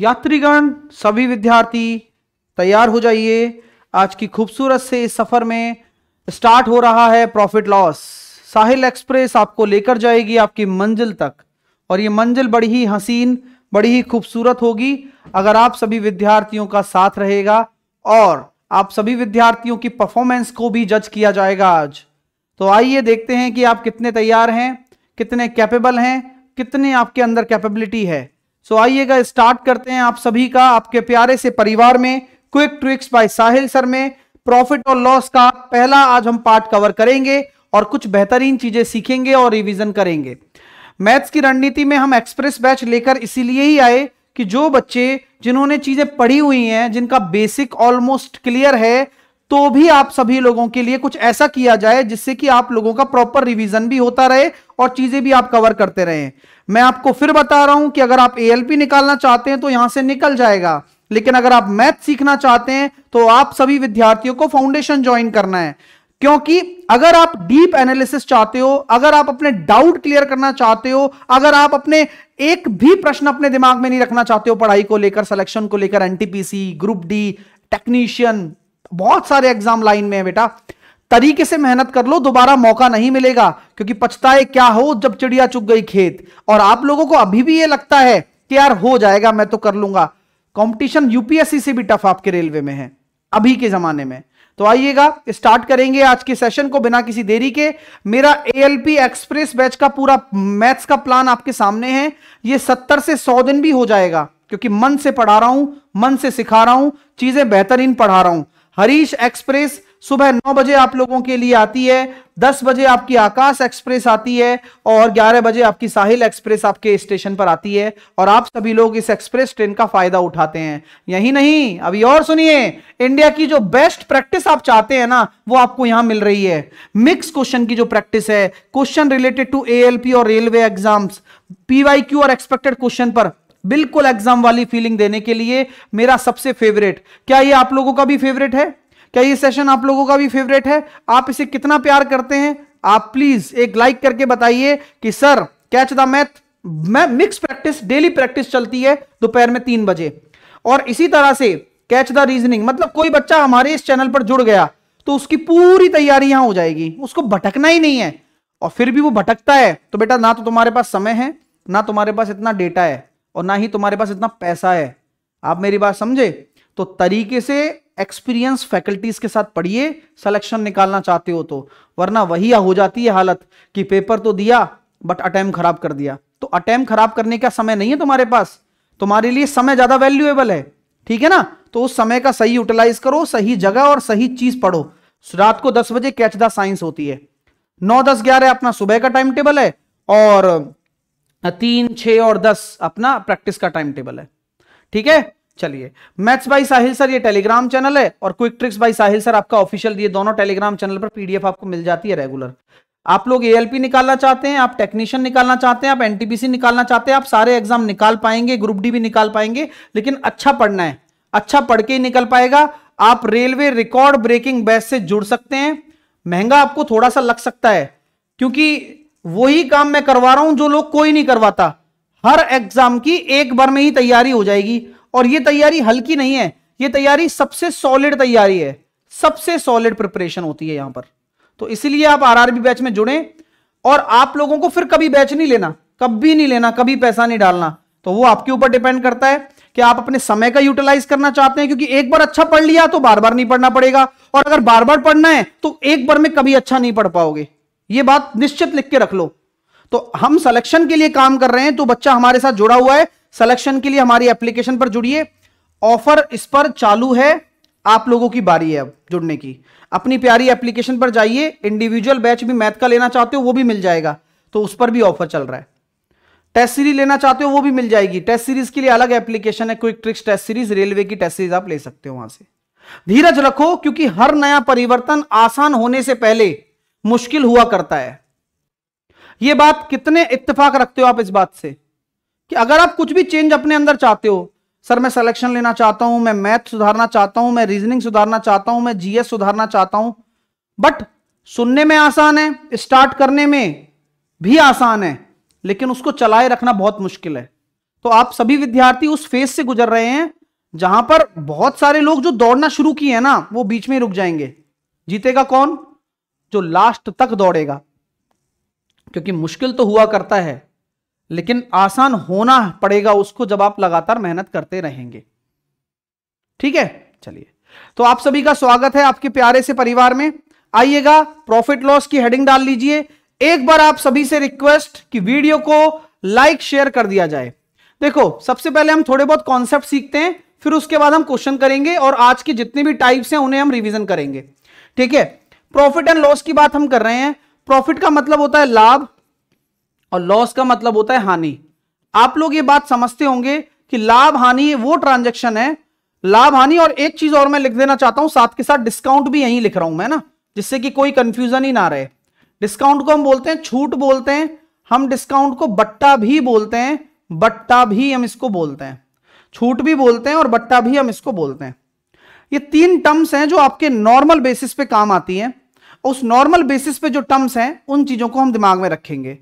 यात्रीगण सभी विद्यार्थी तैयार हो जाइए आज की खूबसूरत से इस सफर में स्टार्ट हो रहा है प्रॉफिट लॉस साहिल एक्सप्रेस आपको लेकर जाएगी आपकी मंजिल तक और ये मंजिल बड़ी ही हसीन बड़ी ही खूबसूरत होगी अगर आप सभी विद्यार्थियों का साथ रहेगा और आप सभी विद्यार्थियों की परफॉर्मेंस को भी जज किया जाएगा आज तो आइए देखते हैं कि आप कितने तैयार हैं कितने कैपेबल हैं कितने आपके अंदर कैपेबिलिटी है सो आइएगा स्टार्ट करते हैं आप सभी का आपके प्यारे से परिवार में quick tricks by Sahil sir में प्रॉफिट और लॉस का पहला आज हम पार्ट कवर करेंगे और कुछ बेहतरीन चीजें सीखेंगे और रिवीजन करेंगे मैथ्स की रणनीति में हम एक्सप्रेस बैच लेकर इसीलिए ही आए कि जो बच्चे जिन्होंने चीजें पढ़ी हुई हैं जिनका बेसिक ऑलमोस्ट क्लियर है तो भी आप सभी लोगों के लिए कुछ ऐसा किया जाए जिससे कि आप लोगों का प्रॉपर रिवीजन भी होता रहे और चीजें भी आप कवर करते रहे मैं आपको फिर बता रहा हूं कि अगर आप एएलपी निकालना चाहते हैं तो यहां से निकल जाएगा लेकिन अगर आप मैथ सीखना चाहते हैं तो आप सभी विद्यार्थियों को फाउंडेशन ज्वाइन करना है क्योंकि अगर आप डीप एनालिसिस चाहते हो अगर आप अपने डाउट क्लियर करना चाहते हो अगर आप अपने एक भी प्रश्न अपने दिमाग में नहीं रखना चाहते हो पढ़ाई को लेकर सिलेक्शन को लेकर एनटीपीसी ग्रुप डी टेक्नीशियन बहुत सारे एग्जाम लाइन में है बेटा तरीके से मेहनत कर लो दोबारा मौका नहीं मिलेगा क्योंकि पछताए क्या हो जब चिड़िया चुग गई खेत और आप लोगों को अभी भी ये लगता है कि यार हो जाएगा मैं तो कर लूंगा कंपटीशन यूपीएससी से भी टफ आपके रेलवे में है अभी के जमाने में तो आइएगा स्टार्ट करेंगे आज के सेशन को बिना किसी देरी के मेरा एएलपी एक्सप्रेस बैच का पूरा मैथ्स का प्लान आपके सामने है ये सत्तर से सौ दिन भी हो जाएगा क्योंकि मन से पढ़ा रहा हूं मन से सिखा रहा हूं चीजें बेहतरीन पढ़ा रहा हूं हरीश एक्सप्रेस सुबह नौ बजे आप लोगों के लिए आती है दस बजे आपकी आकाश एक्सप्रेस आती है और ग्यारह बजे आपकी साहिल एक्सप्रेस आपके स्टेशन पर आती है और आप सभी लोग इस एक्सप्रेस ट्रेन का फायदा उठाते हैं यही नहीं अभी और सुनिए इंडिया की जो बेस्ट प्रैक्टिस आप चाहते हैं ना वो आपको यहां मिल रही है मिक्स क्वेश्चन की जो प्रैक्टिस है क्वेश्चन रिलेटेड टू ए और रेलवे एग्जाम्स पीवाई और एक्सपेक्टेड क्वेश्चन पर बिल्कुल एग्जाम वाली फीलिंग देने के लिए मेरा सबसे फेवरेट क्या ये आप लोगों का भी फेवरेट है क्या ये सेशन आप लोगों का भी फेवरेट है आप इसे कितना प्यार करते हैं आप प्लीज एक लाइक करके बताइए कि सर कैच द मैथ मैं मिक्स प्रैक्टिस डेली प्रैक्टिस चलती है दोपहर में तीन बजे और इसी तरह से कैच द रीजनिंग मतलब कोई बच्चा हमारे इस चैनल पर जुड़ गया तो उसकी पूरी तैयारी यहां हो जाएगी उसको भटकना ही नहीं है और फिर भी वो भटकता है तो बेटा ना तो तुम्हारे पास समय है ना तुम्हारे पास इतना डेटा है और ना ही तुम्हारे पास इतना पैसा है आप मेरी बात समझे तो तरीके से एक्सपीरियंस फैकल्टीज के साथ पढ़िए सिलेक्शन निकालना चाहते हो तो वरना वही हो जाती है हालत कि पेपर तो दिया बट अटैम्प खराब कर दिया तो अटैम्प खराब करने का समय नहीं है तुम्हारे पास तुम्हारे लिए समय ज्यादा वैल्यूएबल है ठीक है ना तो उस समय का सही यूटिलाइज करो सही जगह और सही चीज पढ़ो रात को दस बजे कैच द साइंस होती है नौ दस ग्यारह अपना सुबह का टाइम टेबल है और तीन छ और दस अपना प्रैक्टिस का टाइम टेबल है ठीक है चलिए मैथ्स बाई साहिल सर ये टेलीग्राम चैनल है और quick tricks by Sahil sir आपका ऑफिशियल ये दोनों टेलीग्राम चैनल पर पीडीएफ आपको मिल जाती है रेगुलर आप लोग एएलपी निकालना चाहते हैं आप टेक्नीशियन निकालना चाहते हैं आप एनटीपीसी निकालना चाहते हैं आप सारे एग्जाम निकाल पाएंगे ग्रुप डी भी निकाल पाएंगे लेकिन अच्छा पढ़ना है अच्छा पढ़ के ही निकल पाएगा आप रेलवे रिकॉर्ड ब्रेकिंग बैच से जुड़ सकते हैं महंगा आपको थोड़ा सा लग सकता है क्योंकि वही काम मैं करवा रहा हूं जो लोग कोई नहीं करवाता हर एग्जाम की एक बार में ही तैयारी हो जाएगी और ये तैयारी हल्की नहीं है ये तैयारी सबसे सॉलिड तैयारी है सबसे सॉलिड प्रिपरेशन होती है यहां पर तो इसीलिए आप आरआरबी बैच में जुड़े और आप लोगों को फिर कभी बैच नहीं लेना कभी नहीं लेना कभी पैसा नहीं डालना तो वो आपके ऊपर डिपेंड करता है कि आप अपने समय का यूटिलाइज करना चाहते हैं क्योंकि एक बार अच्छा पढ़ लिया तो बार बार नहीं पढ़ना पड़ेगा और अगर बार बार पढ़ना है तो एक बार में कभी अच्छा नहीं पढ़ पाओगे ये बात निश्चित लिख के रख लो तो हम सिलेक्शन के लिए काम कर रहे हैं तो बच्चा हमारे साथ जुड़ा हुआ है सिलेक्शन के लिए हमारी एप्लीकेशन पर जुड़िए ऑफर इस पर चालू है आप लोगों की बारी है अब जुड़ने की अपनी प्यारी एप्लीकेशन पर जाइए इंडिविजुअल बैच भी मैथ का लेना चाहते हो वो भी मिल जाएगा तो उस पर भी ऑफर चल रहा है टेस्ट सीरीज लेना चाहते हो वो भी मिल जाएगी टेस्ट सीरीज के लिए अलग एप्लीकेशन है quick tricks test series railway की टेस्ट सीरीज आप ले सकते हो वहां से धीरज रखो क्योंकि हर नया परिवर्तन आसान होने से पहले मुश्किल हुआ करता है यह बात कितने इत्तेफाक रखते हो आप इस बात से कि अगर आप कुछ भी चेंज अपने अंदर चाहते हो सर मैं सिलेक्शन लेना चाहता हूं मैं मैथ सुधारना चाहता हूं मैं रीजनिंग सुधारना चाहता हूं मैं जीएस सुधारना चाहता हूं बट सुनने में आसान है स्टार्ट करने में भी आसान है लेकिन उसको चलाए रखना बहुत मुश्किल है तो आप सभी विद्यार्थी उस फेज से गुजर रहे हैं जहां पर बहुत सारे लोग जो दौड़ना शुरू किए हैं ना वो बीच में रुक जाएंगे जीतेगा कौन जो लास्ट तक दौड़ेगा क्योंकि मुश्किल तो हुआ करता है लेकिन आसान होना पड़ेगा उसको जब आप लगातार मेहनत करते रहेंगे ठीक है चलिए तो आप सभी का स्वागत है आपके प्यारे से परिवार में आइएगा प्रॉफिट लॉस की हेडिंग डाल लीजिए एक बार आप सभी से रिक्वेस्ट कि वीडियो को लाइक शेयर कर दिया जाए देखो सबसे पहले हम थोड़े बहुत कॉन्सेप्ट सीखते हैं फिर उसके बाद हम क्वेश्चन करेंगे और आज के जितने भी टाइप्स हैं उन्हें हम रिवीजन करेंगे ठीक है प्रॉफिट एंड लॉस की बात हम कर रहे हैं प्रॉफिट का मतलब होता है लाभ और लॉस का मतलब होता है हानि आप लोग ये बात समझते होंगे कि लाभ हानि वो ट्रांजेक्शन है लाभ हानि और एक चीज और मैं लिख देना चाहता हूं साथ के साथ डिस्काउंट भी यही लिख रहा हूं मैं ना जिससे कि कोई कंफ्यूजन ही ना रहे डिस्काउंट को हम बोलते हैं छूट बोलते हैं हम डिस्काउंट को बट्टा भी बोलते हैं बट्टा भी हम इसको बोलते हैं छूट भी बोलते हैं और बट्टा भी हम इसको बोलते हैं ये तीन टर्म्स हैं जो आपके नॉर्मल बेसिस पे काम आती हैं उस नॉर्मल बेसिस पे जो टर्म्स हैं उन चीजों को हम दिमाग में रखेंगे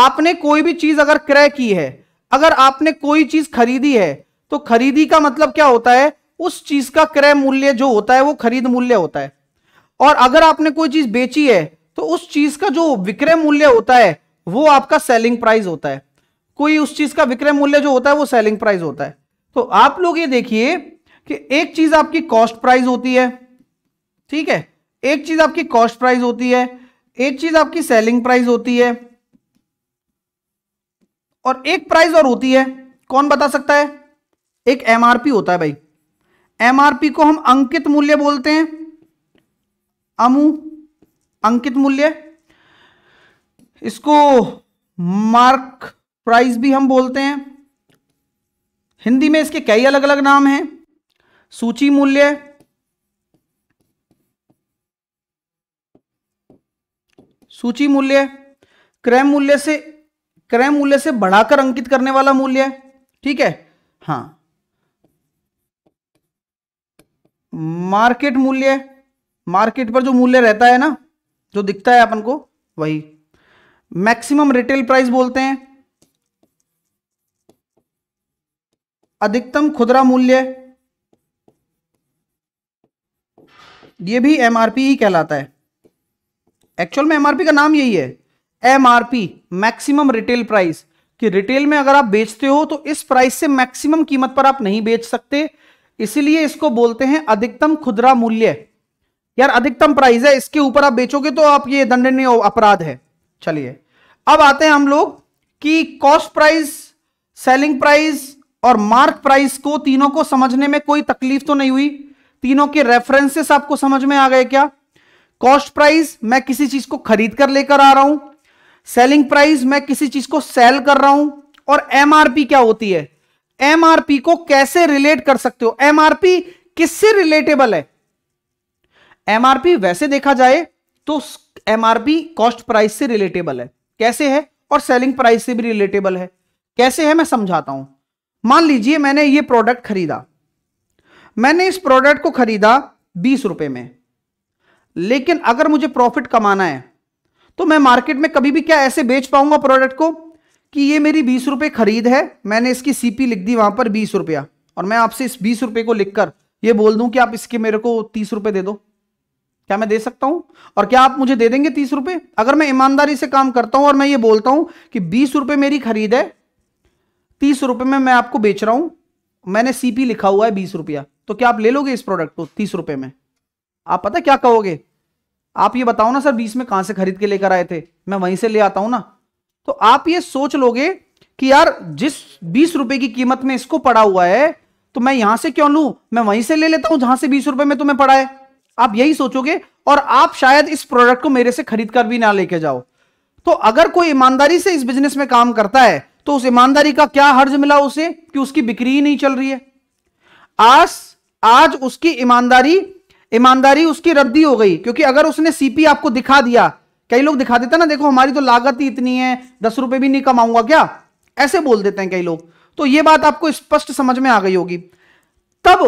आपने कोई भी चीज अगर क्रय की है अगर आपने कोई चीज खरीदी है तो खरीदी का मतलब क्या होता है उस चीज का क्रय मूल्य जो होता है वो खरीद मूल्य होता है और अगर आपने कोई चीज बेची है तो उस चीज का जो विक्रय मूल्य होता है वो आपका सेलिंग प्राइस होता है कोई उस चीज का विक्रय मूल्य जो होता है वो सेलिंग प्राइस होता है तो आप लोग ये देखिए कि एक चीज आपकी कॉस्ट प्राइस होती है ठीक है एक चीज आपकी कॉस्ट प्राइस होती है एक चीज आपकी सेलिंग प्राइस होती है और एक प्राइस और होती है कौन बता सकता है एक एमआरपी होता है भाई एमआरपी को हम अंकित मूल्य बोलते हैं अमु अंकित मूल्य इसको मार्क प्राइस भी हम बोलते हैं हिंदी में इसके कई अलग अलग नाम हैं सूची मूल्य सूची मूल्य क्रय मूल्य से क्रय मूल्य से बढ़ाकर अंकित करने वाला मूल्य ठीक है हाँ मार्केट मूल्य मार्केट पर जो मूल्य रहता है ना जो दिखता है अपन को वही मैक्सिमम रिटेल प्राइस बोलते हैं अधिकतम खुदरा मूल्य ये भी एमआरपी ही कहलाता है एक्चुअल में एमआरपी का नाम यही है एमआरपी मैक्सिमम रिटेल प्राइस कि रिटेल में अगर आप बेचते हो तो इस प्राइस से मैक्सिमम कीमत पर आप नहीं बेच सकते इसीलिए इसको बोलते हैं अधिकतम खुदरा मूल्य यार अधिकतम प्राइस है इसके ऊपर आप बेचोगे तो आप ये दंडनीय अपराध है चलिए अब आते हैं हम लोग कि कॉस्ट प्राइस सेलिंग प्राइस और मार्क प्राइस को तीनों को समझने में कोई तकलीफ तो नहीं हुई तीनों के रेफरेंसेस आपको समझ में आ गए क्या कॉस्ट प्राइस मैं किसी चीज को खरीद कर लेकर आ रहा हूं सेलिंग प्राइस मैं किसी चीज को सेल कर रहा हूं और एमआरपी क्या होती है एमआरपी को कैसे रिलेट कर सकते हो एमआरपी किससे रिलेटेबल है एमआरपी वैसे देखा जाए तो एमआरपी कॉस्ट प्राइस से रिलेटेबल है कैसे है और सेलिंग प्राइस से भी रिलेटेबल है कैसे है मैं समझाता हूं मान लीजिए मैंने ये प्रोडक्ट खरीदा मैंने इस प्रोडक्ट को खरीदा बीस रुपए में लेकिन अगर मुझे प्रॉफिट कमाना है तो मैं मार्केट में कभी भी क्या ऐसे बेच पाऊंगा प्रोडक्ट को कि ये मेरी बीस रुपये खरीद है मैंने इसकी सीपी लिख दी वहां पर बीस रुपया और मैं आपसे इस बीस रुपए को लिखकर ये बोल दूं कि आप इसके मेरे को तीस रुपए दे दो क्या मैं दे सकता हूं और क्या आप मुझे दे देंगे तीस रुपए अगर मैं ईमानदारी से काम करता हूं और मैं ये बोलता हूं कि बीस रुपए मेरी खरीद है तीस रुपए में मैं आपको बेच रहा हूं मैंने सीपी लिखा हुआ है बीस रुपया तो क्या आप ले लोगे इस प्रोडक्ट को तीस रुपए में आप पता क्या कहोगे आप ये बताओ ना सर बीस में कहां से खरीद के लेकर आए थे मैं वहीं से ले आता हूं ना तो आप ये सोच लोगे कि यार जिस बीस रुपए की कीमत में इसको पड़ा हुआ है तो मैं यहां से क्यों लू मैं वहीं से ले लेता हूं जहां से बीस रुपए में तुम्हें पड़ा है आप यही सोचोगे और आप शायद इस प्रोडक्ट को मेरे से खरीद कर भी ना लेके जाओ तो अगर कोई ईमानदारी से इस बिजनेस में काम करता है तो उस ईमानदारी का क्या हर्ज मिला उसे कि उसकी बिक्री ही नहीं चल रही है आज आज उसकी ईमानदारी ईमानदारी उसकी रद्दी हो गई क्योंकि अगर उसने सीपी आपको दिखा दिया कई लोग दिखा देते ना देखो हमारी तो लागत ही इतनी है दस रुपए भी नहीं कमाऊंगा क्या ऐसे बोल देते हैं कई लोग तो यह बात आपको स्पष्ट समझ में आ गई होगी तब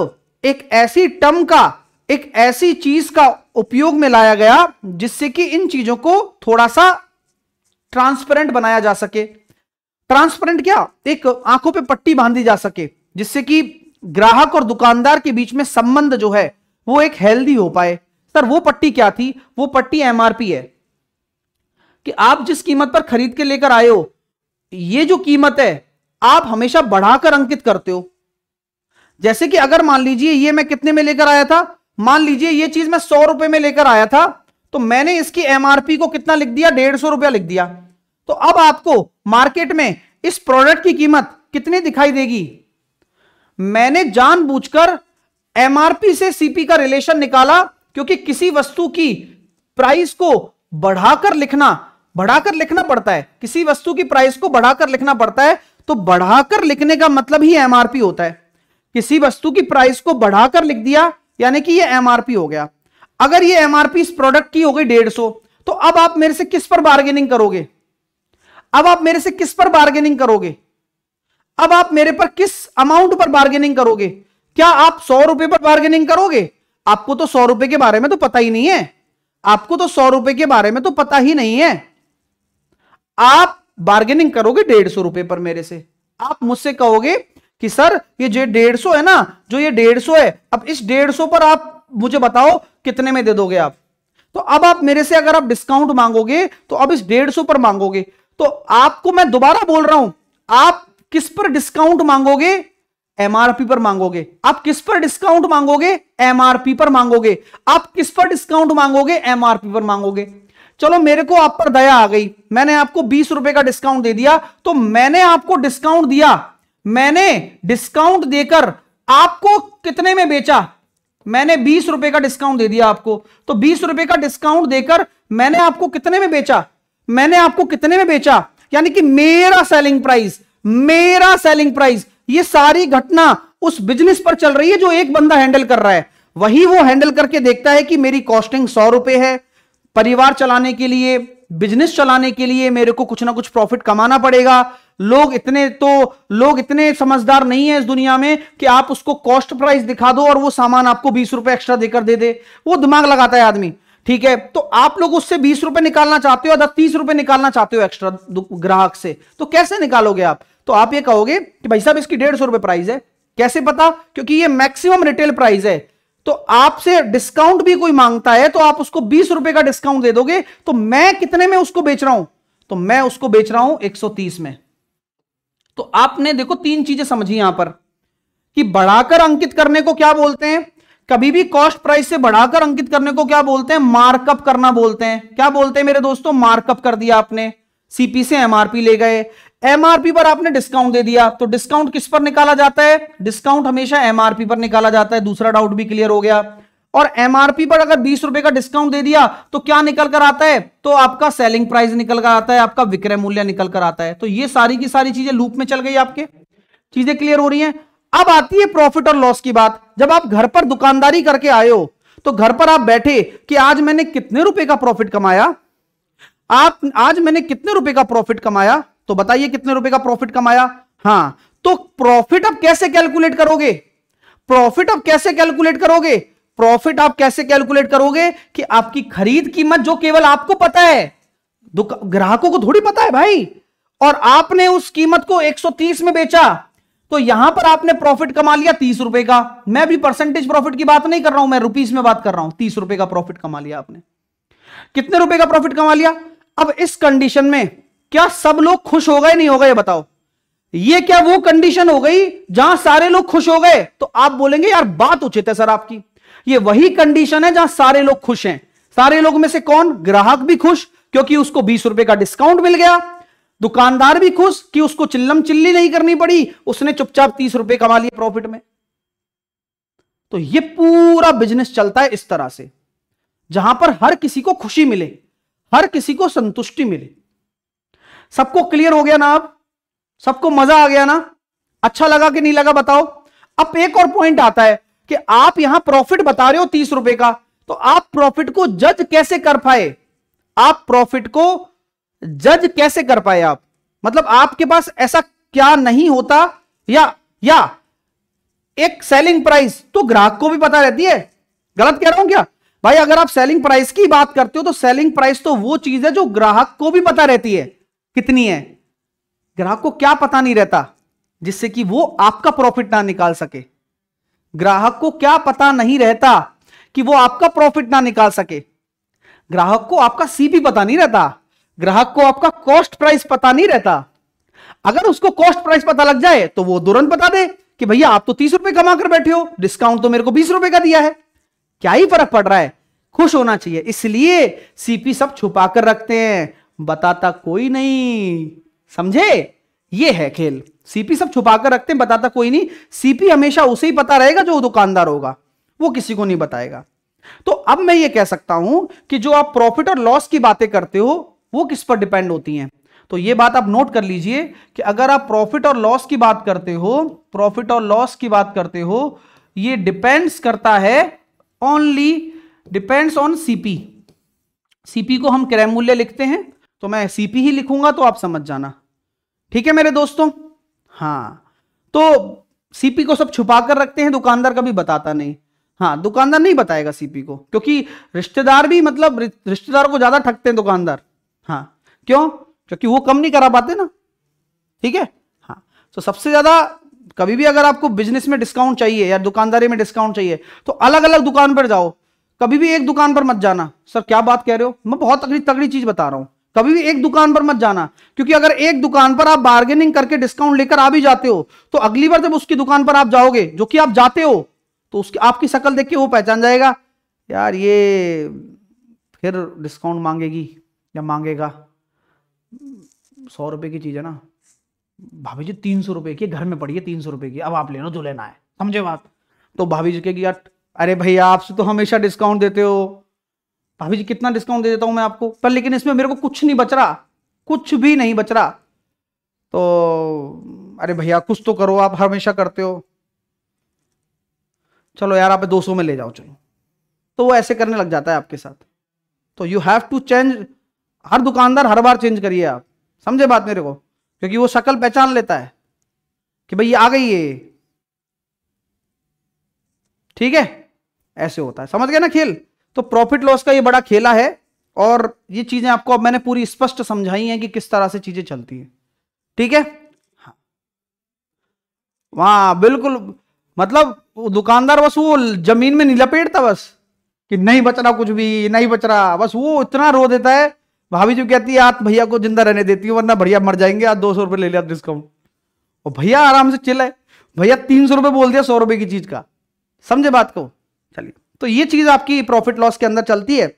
एक ऐसी टर्म का एक ऐसी चीज का उपयोग में लाया गया जिससे कि इन चीजों को थोड़ा सा ट्रांसपेरेंट बनाया जा सके ट्रांसपेरेंट क्या एक आंखों पे पट्टी बांधी जा सके जिससे कि ग्राहक और दुकानदार के बीच में संबंध जो है वो एक हेल्दी हो पाए सर वो पट्टी क्या थी वो पट्टी एमआरपी है कि आप जिस कीमत पर खरीद के लेकर आए हो ये जो कीमत है आप हमेशा बढ़ाकर अंकित करते हो जैसे कि अगर मान लीजिए ये मैं कितने में लेकर आया था मान लीजिए ये चीज मैं सौ रुपए में लेकर आया था तो मैंने इसकी एमआरपी को कितना लिख दिया डेढ़ सौ रुपया लिख दिया तो अब आपको मार्केट में इस प्रोडक्ट की कीमत कितनी दिखाई देगी मैंने जानबूझकर एमआरपी से सीपी का रिलेशन निकाला क्योंकि किसी वस्तु की प्राइस को बढ़ाकर लिखना बढ़ाकर लिखना पड़ता है किसी वस्तु की प्राइस को बढ़ाकर लिखना पड़ता है तो बढ़ाकर लिखने का मतलब ही एमआरपी होता है किसी वस्तु की प्राइस को बढ़ाकर लिख दिया यानी कि ये एमआरपी हो गया अगर ये एमआरपी इस प्रोडक्ट की हो गई डेढ़ सौ तो अब आप मेरे से किस पर बार्गेनिंग करोगे अब आप मेरे से किस पर बार्गेनिंग करोगे अब आप मेरे पर किस अमाउंट पर बार्गेनिंग करोगे क्या आप सौ रुपए पर बार्गेनिंग करोगे आपको तो सौ रुपए के बारे में तो पता ही नहीं है आपको तो सौ रुपए के बारे में तो पता ही नहीं है आप बार्गेनिंग करोगे डेढ़ सौ रुपए पर मेरे से आप मुझसे कहोगे कि सर ये जो डेढ़ सौ है ना जो ये डेढ़ सौ है अब इस डेढ़ सौ पर आप मुझे बताओ कितने में दे दोगे आप तो अब आप मेरे से अगर आप डिस्काउंट मांगोगे तो अब इस डेढ़ सौ पर मांगोगे तो आपको मैं दोबारा बोल रहा हूं आप किस पर डिस्काउंट मांगोगे एमआरपी पर मांगोगे आप किस पर डिस्काउंट मांगोगे एमआरपी पर मांगोगे आप किस पर डिस्काउंट मांगोगे एमआरपी पर मांगोगे चलो मेरे को आप पर दया आ गई मैंने आपको बीस रुपए का डिस्काउंट दे दिया तो मैंने आपको डिस्काउंट दिया मैंने डिस्काउंट देकर आपको कितने में बेचा मैंने बीस रुपए का डिस्काउंट दे दिया आपको तो बीस रुपए का डिस्काउंट देकर मैंने आपको कितने में बेचा मैंने आपको कितने में बेचा यानी कि मेरा सेलिंग प्राइस मेरा सेलिंग प्राइस ये सारी घटना उस बिजनेस पर चल रही है जो एक बंदा हैंडल कर रहा है वही वो हैंडल करके देखता है कि मेरी कॉस्टिंग सौ रुपए है परिवार चलाने के लिए बिजनेस चलाने के लिए मेरे को कुछ ना कुछ प्रॉफिट कमाना पड़ेगा लोग इतने तो लोग इतने समझदार नहीं है इस दुनिया में कि आप उसको कॉस्ट प्राइस दिखा दो और वो सामान आपको बीस रुपए एक्स्ट्रा देकर दे दे वो दिमाग लगाता है आदमी ठीक है तो आप लोग उससे बीस रुपए निकालना चाहते हो या तीस रुपए निकालना चाहते हो एक्स्ट्रा ग्राहक से तो कैसे निकालोगे आप तो आप ये कहोगे कि भाई साहब इसकी डेढ़ सौ रुपए प्राइस है कैसे पता क्योंकि ये मैक्सिमम रिटेल प्राइस है तो आपसे डिस्काउंट भी कोई मांगता है तो आप उसको बीस रुपए का डिस्काउंट दे दोगे तो मैं कितने में उसको बेच रहा हूं तो मैं उसको बेच रहा हूं तीस में तो आपने देखो तीन चीजें समझी यहां पर कि बढ़ाकर अंकित करने को क्या बोलते हैं कभी भी कॉस्ट प्राइस से बढ़ाकर अंकित करने को क्या बोलते हैं मार्कअप करना बोलते हैं क्या बोलते हैं मेरे दोस्तों मार्कअप कर दिया आपने सीपी से एमआरपी ले गए एमआरपी पर आपने डिस्काउंट दे दिया तो डिस्काउंट किस पर निकाला जाता है डिस्काउंट हमेशा एमआरपी पर निकाला जाता है दूसरा डाउट भी क्लियर हो गया और एमआरपी पर अगर बीस रुपए का डिस्काउंट दे दिया तो क्या निकल कर आता है तो आपका सेलिंग प्राइस निकल कर आता है आपका विक्रय मूल्य निकल कर आता है तो ये सारी की सारी चीजें लूप में चल गई आपके चीजें क्लियर हो रही हैं अब आती है प्रॉफिट और लॉस की बात जब आप घर पर दुकानदारी करके आए हो तो घर पर आप बैठे कि आज मैंने कितने रुपए का प्रॉफिट कमाया आप आज मैंने कितने रुपए का प्रॉफिट कमाया तो बताइए कितने रुपए का प्रॉफिट कमाया हाँ तो प्रॉफिट आप कैसे कैलकुलेट करोगे प्रॉफिट आप कैसे कैलकुलेट करोगे प्रॉफिट आप कैसे कैलकुलेट करोगे कि आपकी खरीद कीमत जो केवल आपको पता है ग्राहकों को थोड़ी पता है भाई और आपने उस कीमत को 130 में बेचा तो यहां पर आपने प्रॉफिट कमा लिया तीस रुपए का मैं भी परसेंटेज प्रॉफिट की बात नहीं कर रहा हूं मैं रुपीस में बात कर रहा हूं तीस रुपए का प्रॉफिट कमा लिया आपने कितने रुपए का प्रॉफिट कमा लिया अब इस कंडीशन में क्या सब लोग खुश हो गए नहीं हो गए बताओ ये क्या वो कंडीशन हो गई जहां सारे लोग खुश हो गए तो आप बोलेंगे यार बात उचित है सर आपकी ये वही कंडीशन है जहां सारे लोग खुश हैं सारे लोग में से कौन ग्राहक भी खुश क्योंकि उसको बीस रुपए का डिस्काउंट मिल गया दुकानदार भी खुश कि उसको चिल्लम चिल्ली नहीं करनी पड़ी उसने चुपचाप तीस रुपए कमा लिए प्रॉफिट में तो ये पूरा बिजनेस चलता है इस तरह से जहां पर हर किसी को खुशी मिले हर किसी को संतुष्टि मिले सबको क्लियर हो गया ना अब सबको मजा आ गया ना अच्छा लगा कि नहीं लगा बताओ अब एक और पॉइंट आता है कि आप यहां प्रॉफिट बता रहे हो तीस रुपए का तो आप प्रॉफिट को जज कैसे कर पाए आप प्रॉफिट को जज कैसे कर पाए आप मतलब आपके पास ऐसा क्या नहीं होता या या एक सेलिंग प्राइस तो ग्राहक को भी पता रहती है गलत कह रहा हूं क्या भाई अगर आप सेलिंग प्राइस की बात करते हो तो सेलिंग प्राइस तो वो चीज है जो ग्राहक को भी पता रहती है कितनी है ग्राहक को क्या पता नहीं रहता जिससे कि वो आपका प्रॉफिट ना निकाल सके ग्राहक को क्या पता नहीं रहता कि वो आपका प्रॉफिट ना निकाल सके ग्राहक को आपका सीपी पता नहीं रहता ग्राहक को आपका कॉस्ट प्राइस पता नहीं रहता अगर उसको कॉस्ट प्राइस पता लग जाए तो वो तुरंत बता दे कि भैया आप तो तीस रुपए कमा कर बैठे हो डिस्काउंट तो मेरे को बीस रुपए का दिया है क्या ही फर्क पड़ रहा है खुश होना चाहिए इसलिए सीपी सब छुपा कर रखते हैं बताता कोई नहीं समझे ये है खेल सीपी सब छुपा कर रखते हैं बताता कोई नहीं सीपी हमेशा उसे ही पता रहेगा जो दुकानदार होगा वो किसी को नहीं बताएगा तो अब मैं ये कह सकता हूं कि जो आप प्रॉफिट और लॉस की बातें करते हो वो किस पर डिपेंड होती हैं तो ये बात आप नोट कर लीजिए कि अगर आप प्रॉफिट और लॉस की बात करते हो प्रॉफिट और लॉस की बात करते हो ये डिपेंड्स करता है only depends on CP CP को हम क्रय मूल्य लिखते हैं तो मैं सीपी ही लिखूंगा तो आप समझ जाना ठीक है मेरे दोस्तों हाँ तो सीपी को सब छुपा कर रखते हैं दुकानदार कभी बताता नहीं हाँ दुकानदार नहीं बताएगा सीपी को क्योंकि रिश्तेदार भी मतलब रिश्तेदार को ज्यादा ठगते हैं दुकानदार हाँ क्यों क्योंकि वो कम नहीं करा पाते ना ठीक है हाँ तो सबसे ज्यादा कभी भी अगर आपको बिजनेस में डिस्काउंट चाहिए या दुकानदारी में डिस्काउंट चाहिए तो अलग अलग दुकान पर जाओ कभी भी एक दुकान पर मत जाना सर क्या बात कह रहे हो मैं बहुत तगड़ी तगड़ी चीज बता रहा हूं कभी भी एक दुकान पर मत जाना क्योंकि अगर एक दुकान पर आप बार्गेनिंग करके डिस्काउंट लेकर आ भी जाते हो तो अगली बार जब उसकी दुकान पर आप जाओगे जो कि आप जाते हो तो उसकी आपकी शक्ल देख के वो पहचान जाएगा यार ये फिर डिस्काउंट मांगेगी या मांगेगा सौ रुपए की चीज़ है ना भाभी जी तीन सौ रुपए की घर में पड़ी है तीन सौ रुपए की अब आप लेना जो लेना है समझे बात तो भाभी जी कहेगी यार अरे भैया आपसे तो हमेशा डिस्काउंट देते हो भाभी जी कितना डिस्काउंट दे देता हूँ मैं आपको पर लेकिन इसमें मेरे को कुछ नहीं बच रहा कुछ भी नहीं बच रहा तो अरे भैया कुछ तो करो आप हमेशा करते हो चलो यार आप दो सौ में ले जाओ चलो तो वो ऐसे करने लग जाता है आपके साथ तो यू हैव टू चेंज हर दुकानदार हर बार चेंज करिए आप समझे बात मेरे को क्योंकि वो शकल पहचान लेता है कि भाई आ गई है ठीक है ऐसे होता है समझ गए ना खेल तो प्रॉफिट लॉस का ये बड़ा खेला है और ये चीजें आपको अब मैंने पूरी स्पष्ट समझाई हैं कि किस तरह से चीजें चलती हैं ठीक है वहां बिल्कुल मतलब दुकानदार बस वो जमीन में नहीं लपेटता बस कि नहीं बच रहा कुछ भी नहीं बच रहा बस वो इतना रो देता है भाभी जी कहती है आप भैया को जिंदा रहने देती हूँ वरना भैया मर जाएंगे आप दो सौ रुपये ले लिया डिस्काउंट और भैया आराम से चिल्लाए भैया तीन सौ रुपये बोल दिया सौ रुपये की चीज का समझे बात को चलिए तो ये चीज आपकी प्रॉफिट लॉस के अंदर चलती है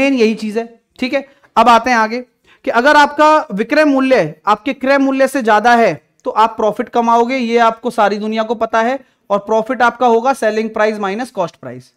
मेन यही चीज है ठीक है अब आते हैं आगे कि अगर आपका विक्रय मूल्य आपके क्रय मूल्य से ज्यादा है तो आप प्रॉफिट कमाओगे ये आपको सारी दुनिया को पता है और प्रॉफिट आपका होगा selling price minus cost price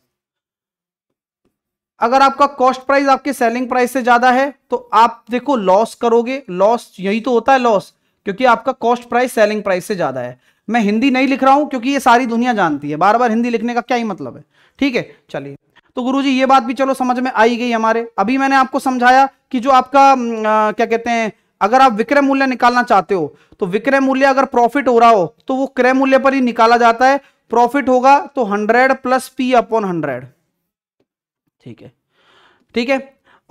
अगर आपका कॉस्ट प्राइस आपके सेलिंग प्राइस से ज्यादा है तो आप देखो लॉस करोगे लॉस यही तो होता है लॉस क्योंकि आपका कॉस्ट प्राइस सेलिंग प्राइस से ज्यादा है मैं हिंदी नहीं लिख रहा हूं क्योंकि ये सारी दुनिया जानती है बार बार हिंदी लिखने का क्या ही मतलब है ठीक है चलिए तो गुरुजी ये बात भी चलो समझ में आई गई हमारे अभी मैंने आपको समझाया कि जो आपका आ, क्या कहते हैं अगर आप विक्रय मूल्य निकालना चाहते हो तो विक्रय मूल्य अगर प्रॉफिट हो रहा हो तो वो क्रय मूल्य पर ही निकाला जाता है प्रॉफिट होगा तो hundred plus P upon hundred ठीक है ठीक है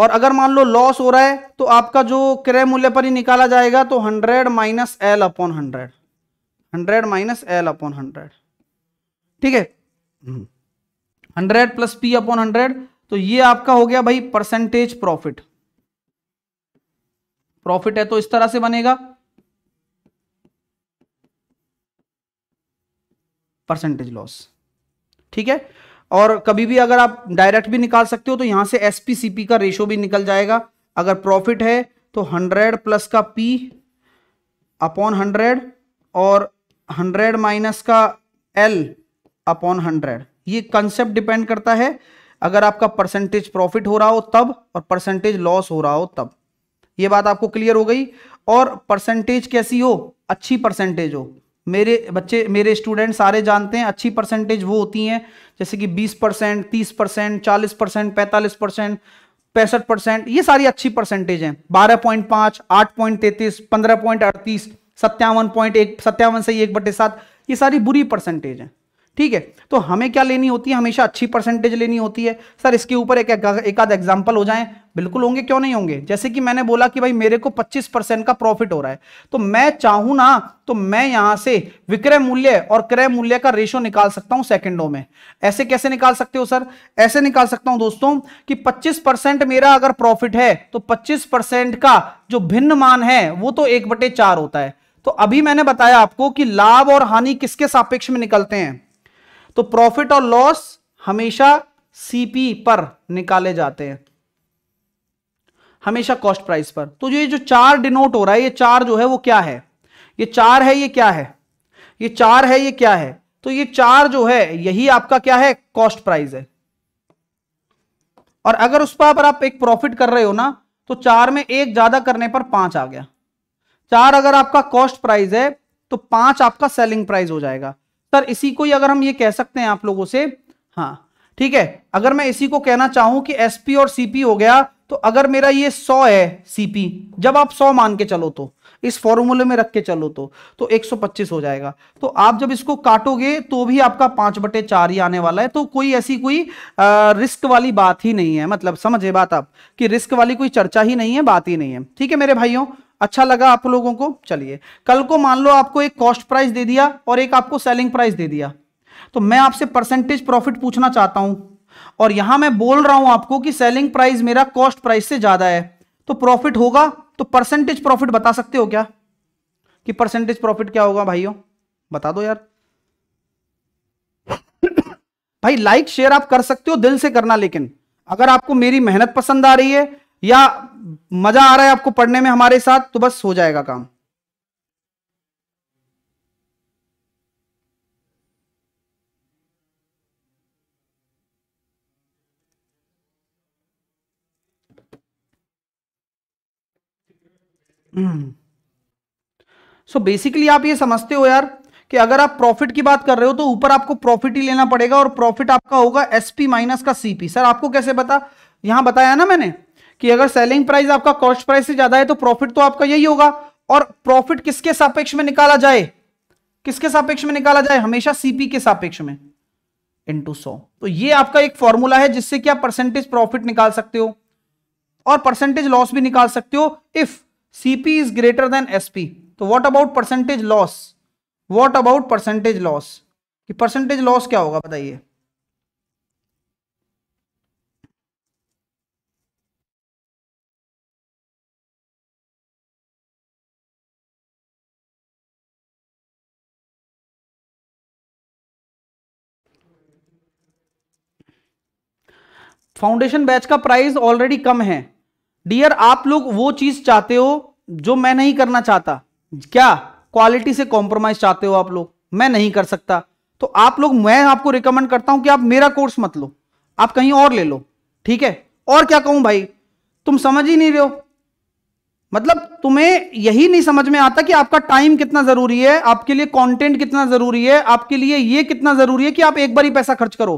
और अगर मान लो लॉस हो रहा है तो आपका जो क्रय मूल्य पर ही निकाला जाएगा तो hundred minus L upon hundred hundred minus L upon hundred ठीक है हम्म। Hundred plus P upon hundred तो ये आपका हो गया भाई परसेंटेज प्रॉफिट प्रॉफिट है तो इस तरह से बनेगा परसेंटेज लॉस ठीक है और कभी भी अगर आप डायरेक्ट भी निकाल सकते हो तो यहां से एसपीसीपी का रेशो भी निकल जाएगा अगर प्रॉफिट है तो हंड्रेड प्लस का पी अपॉन हंड्रेड और हंड्रेड माइनस का एल अपॉन हंड्रेड ये कंसेप्ट डिपेंड करता है अगर आपका परसेंटेज प्रॉफिट हो रहा हो तब और परसेंटेज लॉस हो रहा हो तब ये बात आपको क्लियर हो गई और परसेंटेज कैसी हो अच्छी परसेंटेज हो मेरे बच्चे मेरे स्टूडेंट सारे जानते हैं अच्छी परसेंटेज वो होती हैं जैसे कि 20 परसेंट तीस परसेंट चालीस परसेंट पैंतालीस परसेंट पैंसठ परसेंट ये सारी अच्छी परसेंटेज हैं बारह पॉइंट पाँच आठ पॉइंट तैंतीस पंद्रह पॉइंट अड़तीस सत्तावन पॉइंट एक सत्तावन से एक बटे सात ये सारी बुरी परसेंटेज हैं ठीक है तो हमें क्या लेनी होती है हमेशा अच्छी परसेंटेज लेनी होती है सर इसके ऊपर एक एक आध एग्जाम्पल हो जाए बिल्कुल होंगे क्यों नहीं होंगे जैसे कि मैंने बोला कि भाई मेरे को 25 परसेंट का प्रॉफिट हो रहा है तो मैं चाहूं ना तो मैं यहां से विक्रय मूल्य और क्रय मूल्य का रेशो निकाल सकता हूं सेकंडों में ऐसे कैसे निकाल सकते हो सर ऐसे निकाल सकता हूं दोस्तों कि 25 परसेंट मेरा अगर प्रॉफिट है तो पच्चीस परसेंट का जो भिन्न मान है वो तो एक बटे चार होता है तो अभी मैंने बताया आपको कि लाभ और हानि किसके सापेक्ष में निकलते हैं तो प्रॉफिट और लॉस हमेशा सीपी पर निकाले जाते हैं हमेशा कॉस्ट प्राइस पर तो ये जो चार डिनोट हो रहा है ये चार जो है वो क्या है ये चार है ये क्या है ये चार है ये क्या है तो ये चार जो है यही आपका क्या है कॉस्ट प्राइस है और अगर उस पर आप एक प्रॉफिट कर रहे हो ना तो चार में एक ज्यादा करने पर पांच आ गया चार अगर आपका कॉस्ट प्राइस है तो पांच आपका सेलिंग प्राइस हो जाएगा सर इसी को ही अगर हम ये कह सकते हैं आप लोगों से हाँ ठीक है अगर मैं इसी को कहना चाहूं कि एस और सीपी हो गया तो अगर मेरा ये सौ है सीपी जब आप सौ मान के चलो तो इस फॉर्मूले में रख के चलो तो तो 125 हो जाएगा तो आप जब इसको काटोगे तो भी आपका पांच बटे चार ही आने वाला है तो कोई ऐसी कोई आ, रिस्क वाली बात ही नहीं है मतलब समझे बात आप कि रिस्क वाली कोई चर्चा ही नहीं है बात ही नहीं है ठीक है मेरे भाइयों अच्छा लगा आप लोगों को चलिए कल को मान लो आपको एक कॉस्ट प्राइस दे दिया और एक आपको सेलिंग प्राइस दे दिया तो मैं आपसे परसेंटेज प्रॉफिट पूछना चाहता हूं और यहां मैं बोल रहा हूं आपको कि सेलिंग प्राइस मेरा कॉस्ट प्राइस से ज्यादा है तो प्रॉफिट होगा तो परसेंटेज प्रॉफिट बता सकते हो क्या कि परसेंटेज प्रॉफिट क्या होगा भाइयों बता दो यार भाई लाइक शेयर आप कर सकते हो दिल से करना लेकिन अगर आपको मेरी मेहनत पसंद आ रही है या मजा आ रहा है आपको पढ़ने में हमारे साथ तो बस हो जाएगा काम सो हम्म। बेसिकली आप ये समझते हो यार कि अगर आप प्रॉफिट की बात कर रहे हो तो ऊपर आपको प्रॉफिट ही लेना पड़ेगा और प्रॉफिट आपका होगा एसपी माइनस का सीपी सर आपको कैसे पता यहां बताया ना मैंने कि अगर सेलिंग प्राइस आपका कॉस्ट प्राइस से ज्यादा है तो प्रॉफिट तो आपका यही होगा और प्रॉफिट किसके सापेक्ष में निकाला जाए किसके सापेक्ष में निकाला जाए हमेशा सीपी के सापेक्ष में इंटू सौ तो ये आपका एक फॉर्मूला है जिससे कि आप परसेंटेज प्रॉफिट निकाल सकते हो और परसेंटेज लॉस भी निकाल सकते हो if CP is greater than SP तो what about percentage loss what about percentage loss कि परसेंटेज लॉस क्या होगा बताइए फाउंडेशन बैच का प्राइस ऑलरेडी कम है डियर आप लोग वो चीज चाहते हो जो मैं नहीं करना चाहता क्या क्वालिटी से कॉम्प्रोमाइज चाहते हो आप लोग मैं नहीं कर सकता तो आप लोग मैं आपको रिकमेंड करता हूं कि आप मेरा कोर्स मत लो आप कहीं और ले लो ठीक है और क्या कहूं भाई तुम समझ ही नहीं रहे हो मतलब तुम्हें यही नहीं समझ में आता कि आपका टाइम कितना जरूरी है आपके लिए कंटेंट कितना जरूरी है आपके लिए ये कितना जरूरी है कि आप एक बार ही पैसा खर्च करो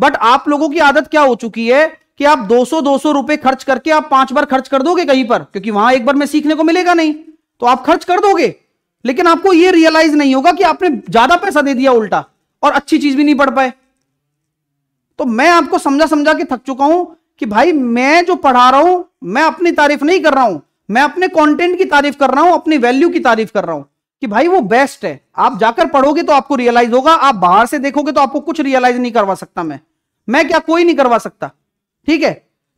बट आप लोगों की आदत क्या हो चुकी है कि आप 200 200 रुपए खर्च करके आप पांच बार खर्च कर दोगे कहीं पर क्योंकि वहां एक बार में सीखने को मिलेगा नहीं तो आप खर्च कर दोगे लेकिन आपको यह रियलाइज नहीं होगा कि आपने ज्यादा पैसा दे दिया उल्टा और अच्छी चीज भी नहीं पढ़ पाए तो मैं आपको समझा समझा के थक चुका हूं कि भाई मैं जो पढ़ा रहा हूं मैं अपनी तारीफ नहीं कर रहा हूं मैं अपने कंटेंट की तारीफ कर रहा हूं अपनी वैल्यू की तारीफ कर रहा हूं कि भाई वो बेस्ट है आप जाकर पढ़ोगे तो आपको रियलाइज होगा आप बाहर से देखोगे तो आपको कुछ रियलाइज नहीं करवा सकता मैं मैं क्या कोई नहीं करवा सकता ठीक है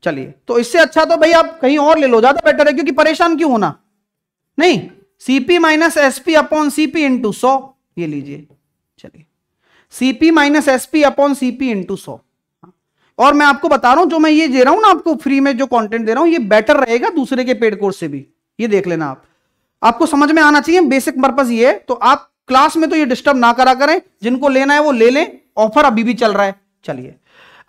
चलिए तो इससे अच्छा तो भाई आप कहीं और ले लो ज्यादा बेटर है क्योंकि परेशान क्यों होना नहीं CP minus SP upon CP into सौ ये लीजिए चलिए CP minus SP upon CP into सौ और मैं आपको बता रहा हूं जो मैं ये दे रहा हूं ना आपको फ्री में जो कंटेंट दे रहा हूं ये बेटर रहेगा दूसरे के पेड कोर्स से भी ये देख लेना आप आपको समझ में आना चाहिए बेसिक पर्पज ये तो आप क्लास में तो ये डिस्टर्ब ना करा करें जिनको लेना है वो ले लें ऑफर अभी भी चल रहा है चलिए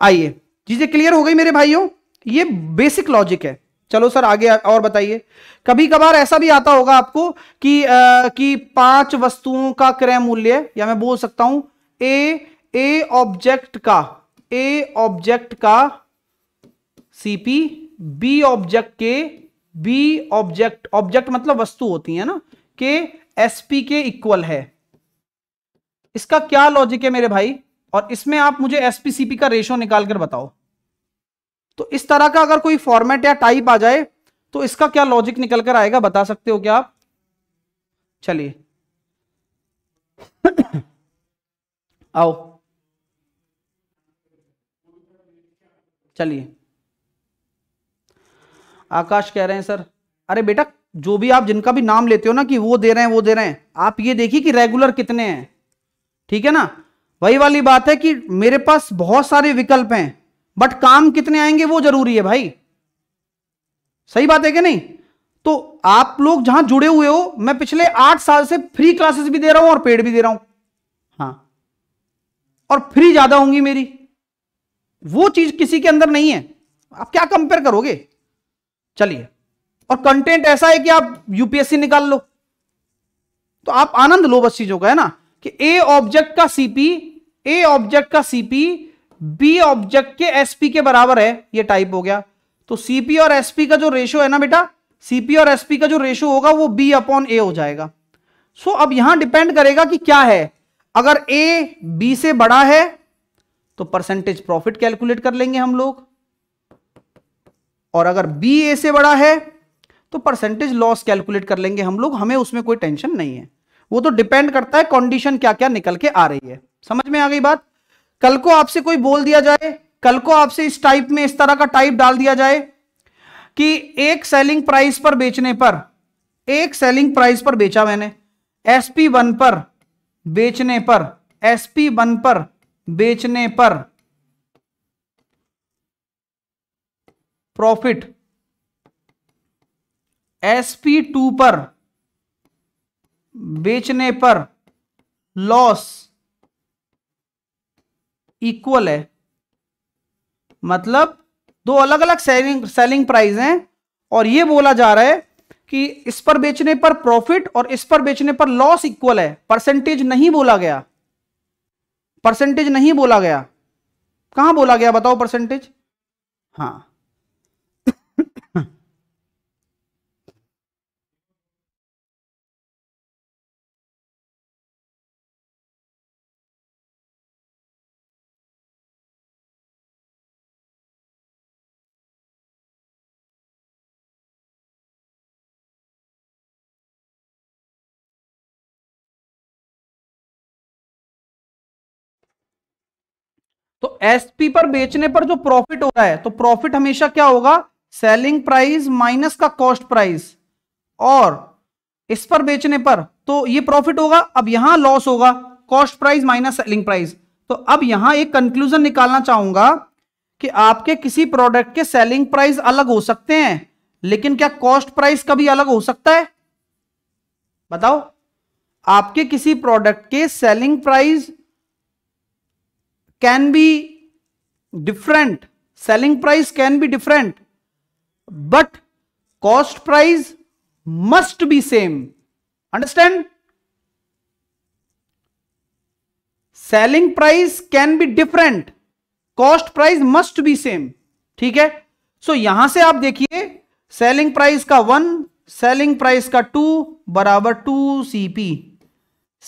आइए चीजें क्लियर हो गई मेरे भाइयों ये बेसिक लॉजिक है चलो सर आगे और बताइए कभी कभार ऐसा भी आता होगा आपको कि आ, कि पांच वस्तुओं का क्रय मूल्य या मैं बोल सकता हूं ए ए ऑब्जेक्ट का ए ऑब्जेक्ट का सीपी बी ऑब्जेक्ट के बी ऑब्जेक्ट ऑब्जेक्ट मतलब वस्तु होती है ना कि एसपी के इक्वल है इसका क्या लॉजिक है मेरे भाई और इसमें आप मुझे एसपीसीपी का रेशो निकाल कर बताओ तो इस तरह का अगर कोई फॉर्मेट या टाइप आ जाए तो इसका क्या लॉजिक निकल कर आएगा बता सकते हो क्या आप चलिए आओ चलिए आकाश कह रहे हैं सर अरे बेटा जो भी आप जिनका भी नाम लेते हो ना कि वो दे रहे हैं वो दे रहे हैं आप ये देखिए कि रेगुलर कितने हैं ठीक है ना वही वाली बात है कि मेरे पास बहुत सारे विकल्प हैं बट काम कितने आएंगे वो जरूरी है भाई सही बात है कि नहीं तो आप लोग जहां जुड़े हुए हो मैं पिछले आठ साल से फ्री क्लासेस भी दे रहा हूं और पेड भी दे रहा हूं हाँ और फ्री ज्यादा होंगी मेरी वो चीज किसी के अंदर नहीं है आप क्या कंपेयर करोगे चलिए और कंटेंट ऐसा है कि आप यूपीएससी निकाल लो तो आप आनंद लो बस चीजों का है ना कि ए ऑब्जेक्ट का सीपी ए ऑब्जेक्ट का सीपी बी ऑब्जेक्ट के एसपी के बराबर है ये टाइप हो गया तो सीपी और एसपी का जो रेशो है ना बेटा सीपी और एसपी का जो रेशो होगा वो बी अपॉन ए हो जाएगा सो अब यहां डिपेंड करेगा कि क्या है अगर ए बी से बड़ा है तो परसेंटेज प्रॉफिट कैलकुलेट कर लेंगे हम लोग और अगर बी ए से बड़ा है तो परसेंटेज लॉस कैलकुलेट कर लेंगे हम लोग हमें उसमें कोई टेंशन नहीं है वो तो डिपेंड करता है कंडीशन क्या क्या निकल के आ रही है समझ में आ गई बात कल को आपसे कोई बोल दिया जाए कल को आपसे इस टाइप में इस तरह का टाइप डाल दिया जाए कि एक सेलिंग प्राइस पर बेचने पर एक सेलिंग प्राइस पर बेचा मैंने एसपी वन पर बेचने पर एसपी वन पर बेचने पर प्रॉफिट एसपी टू पर बेचने पर लॉस इक्वल है मतलब दो अलग अलग सेलिंग सेलिंग प्राइस हैं और यह बोला जा रहा है कि इस पर बेचने पर प्रॉफिट और इस पर बेचने पर लॉस इक्वल है परसेंटेज नहीं बोला गया परसेंटेज नहीं बोला गया कहां बोला गया बताओ परसेंटेज हाँ तो एसपी पर बेचने पर जो प्रॉफिट हो रहा है तो प्रॉफिट हमेशा क्या होगा सेलिंग प्राइस माइनस का कॉस्ट प्राइस और इस पर बेचने पर तो ये प्रॉफिट होगा अब यहां लॉस होगा cost price minus selling price तो अब यहां एक कंक्लूजन निकालना चाहूंगा कि आपके किसी प्रोडक्ट के सेलिंग प्राइस अलग हो सकते हैं लेकिन क्या कॉस्ट प्राइस कभी अलग हो सकता है बताओ आपके किसी प्रोडक्ट के selling price can be different selling price can be different but cost price must be same understand selling price can be different cost price must be same ठीक है सो so, यहां से आप देखिए सेलिंग प्राइस का one selling price का two बराबर two CP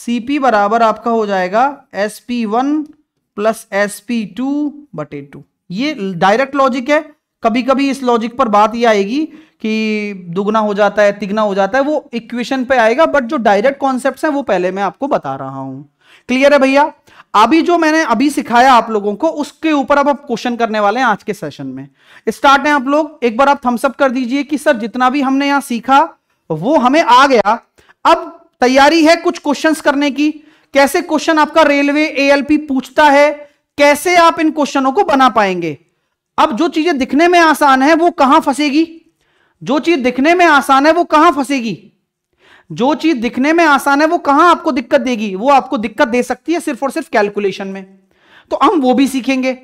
CP बराबर आपका हो जाएगा S P one plus S P two बटे टू ये डायरेक्ट लॉजिक है कभी कभी इस लॉजिक पर बात ये आएगी कि दुगना हो जाता है तिगना हो जाता है वो इक्वेशन पे आएगा बट जो डायरेक्ट कॉन्सेप्ट हैं वो पहले मैं आपको बता रहा हूं क्लियर है भैया अभी जो मैंने अभी सिखाया आप लोगों को उसके ऊपर अब आप क्वेश्चन करने वाले हैं आज के सेशन में स्टार्ट है आप लोग एक बार आप थम्सअप कर दीजिए कि सर जितना भी हमने यहां सीखा वो हमें आ गया अब तैयारी है कुछ क्वेश्चंस करने की कैसे क्वेश्चन आपका रेलवे एएलपी पूछता है कैसे आप इन क्वेश्चनों को बना पाएंगे अब जो चीजें दिखने में आसान है वो कहां फंसेगी जो चीज दिखने में आसान है वो कहां फंसेगी जो चीज दिखने में आसान है वो कहां आपको दिक्कत देगी वो आपको दिक्कत दे सकती है सिर्फ और सिर्फ कैलकुलेशन में तो हम वो भी सीखेंगे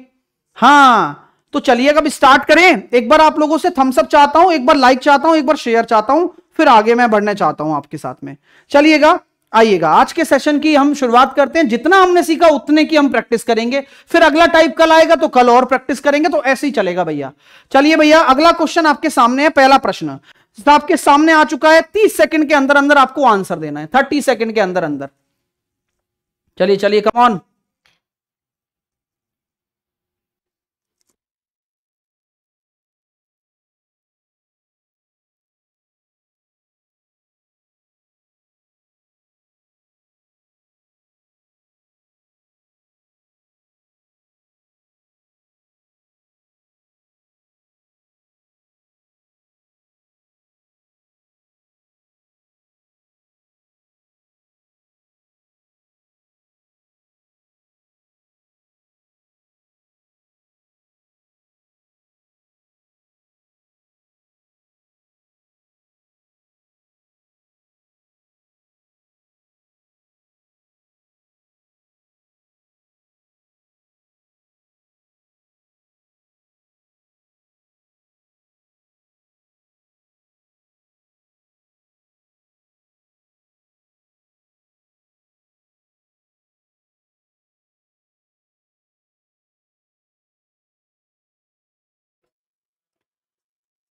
हाँ तो चलिए अब स्टार्ट करें एक बार आप लोगों से थम्सअप चाहता हूं एक बार लाइक चाहता हूं एक बार शेयर चाहता हूं फिर आगे मैं बढ़ना चाहता हूं आपके साथ में चलिएगा आइएगा आज के सेशन की हम शुरुआत करते हैं जितना हमने सीखा उतने की हम प्रैक्टिस करेंगे फिर अगला टाइप कल आएगा तो कल और प्रैक्टिस करेंगे तो ऐसे ही चलेगा भैया चलिए भैया अगला क्वेश्चन आपके सामने है पहला प्रश्न तो आपके सामने आ चुका है तीस सेकंड के अंदर अंदर आपको आंसर देना है थर्टी सेकंड के अंदर अंदर चलिए चलिए कमॉन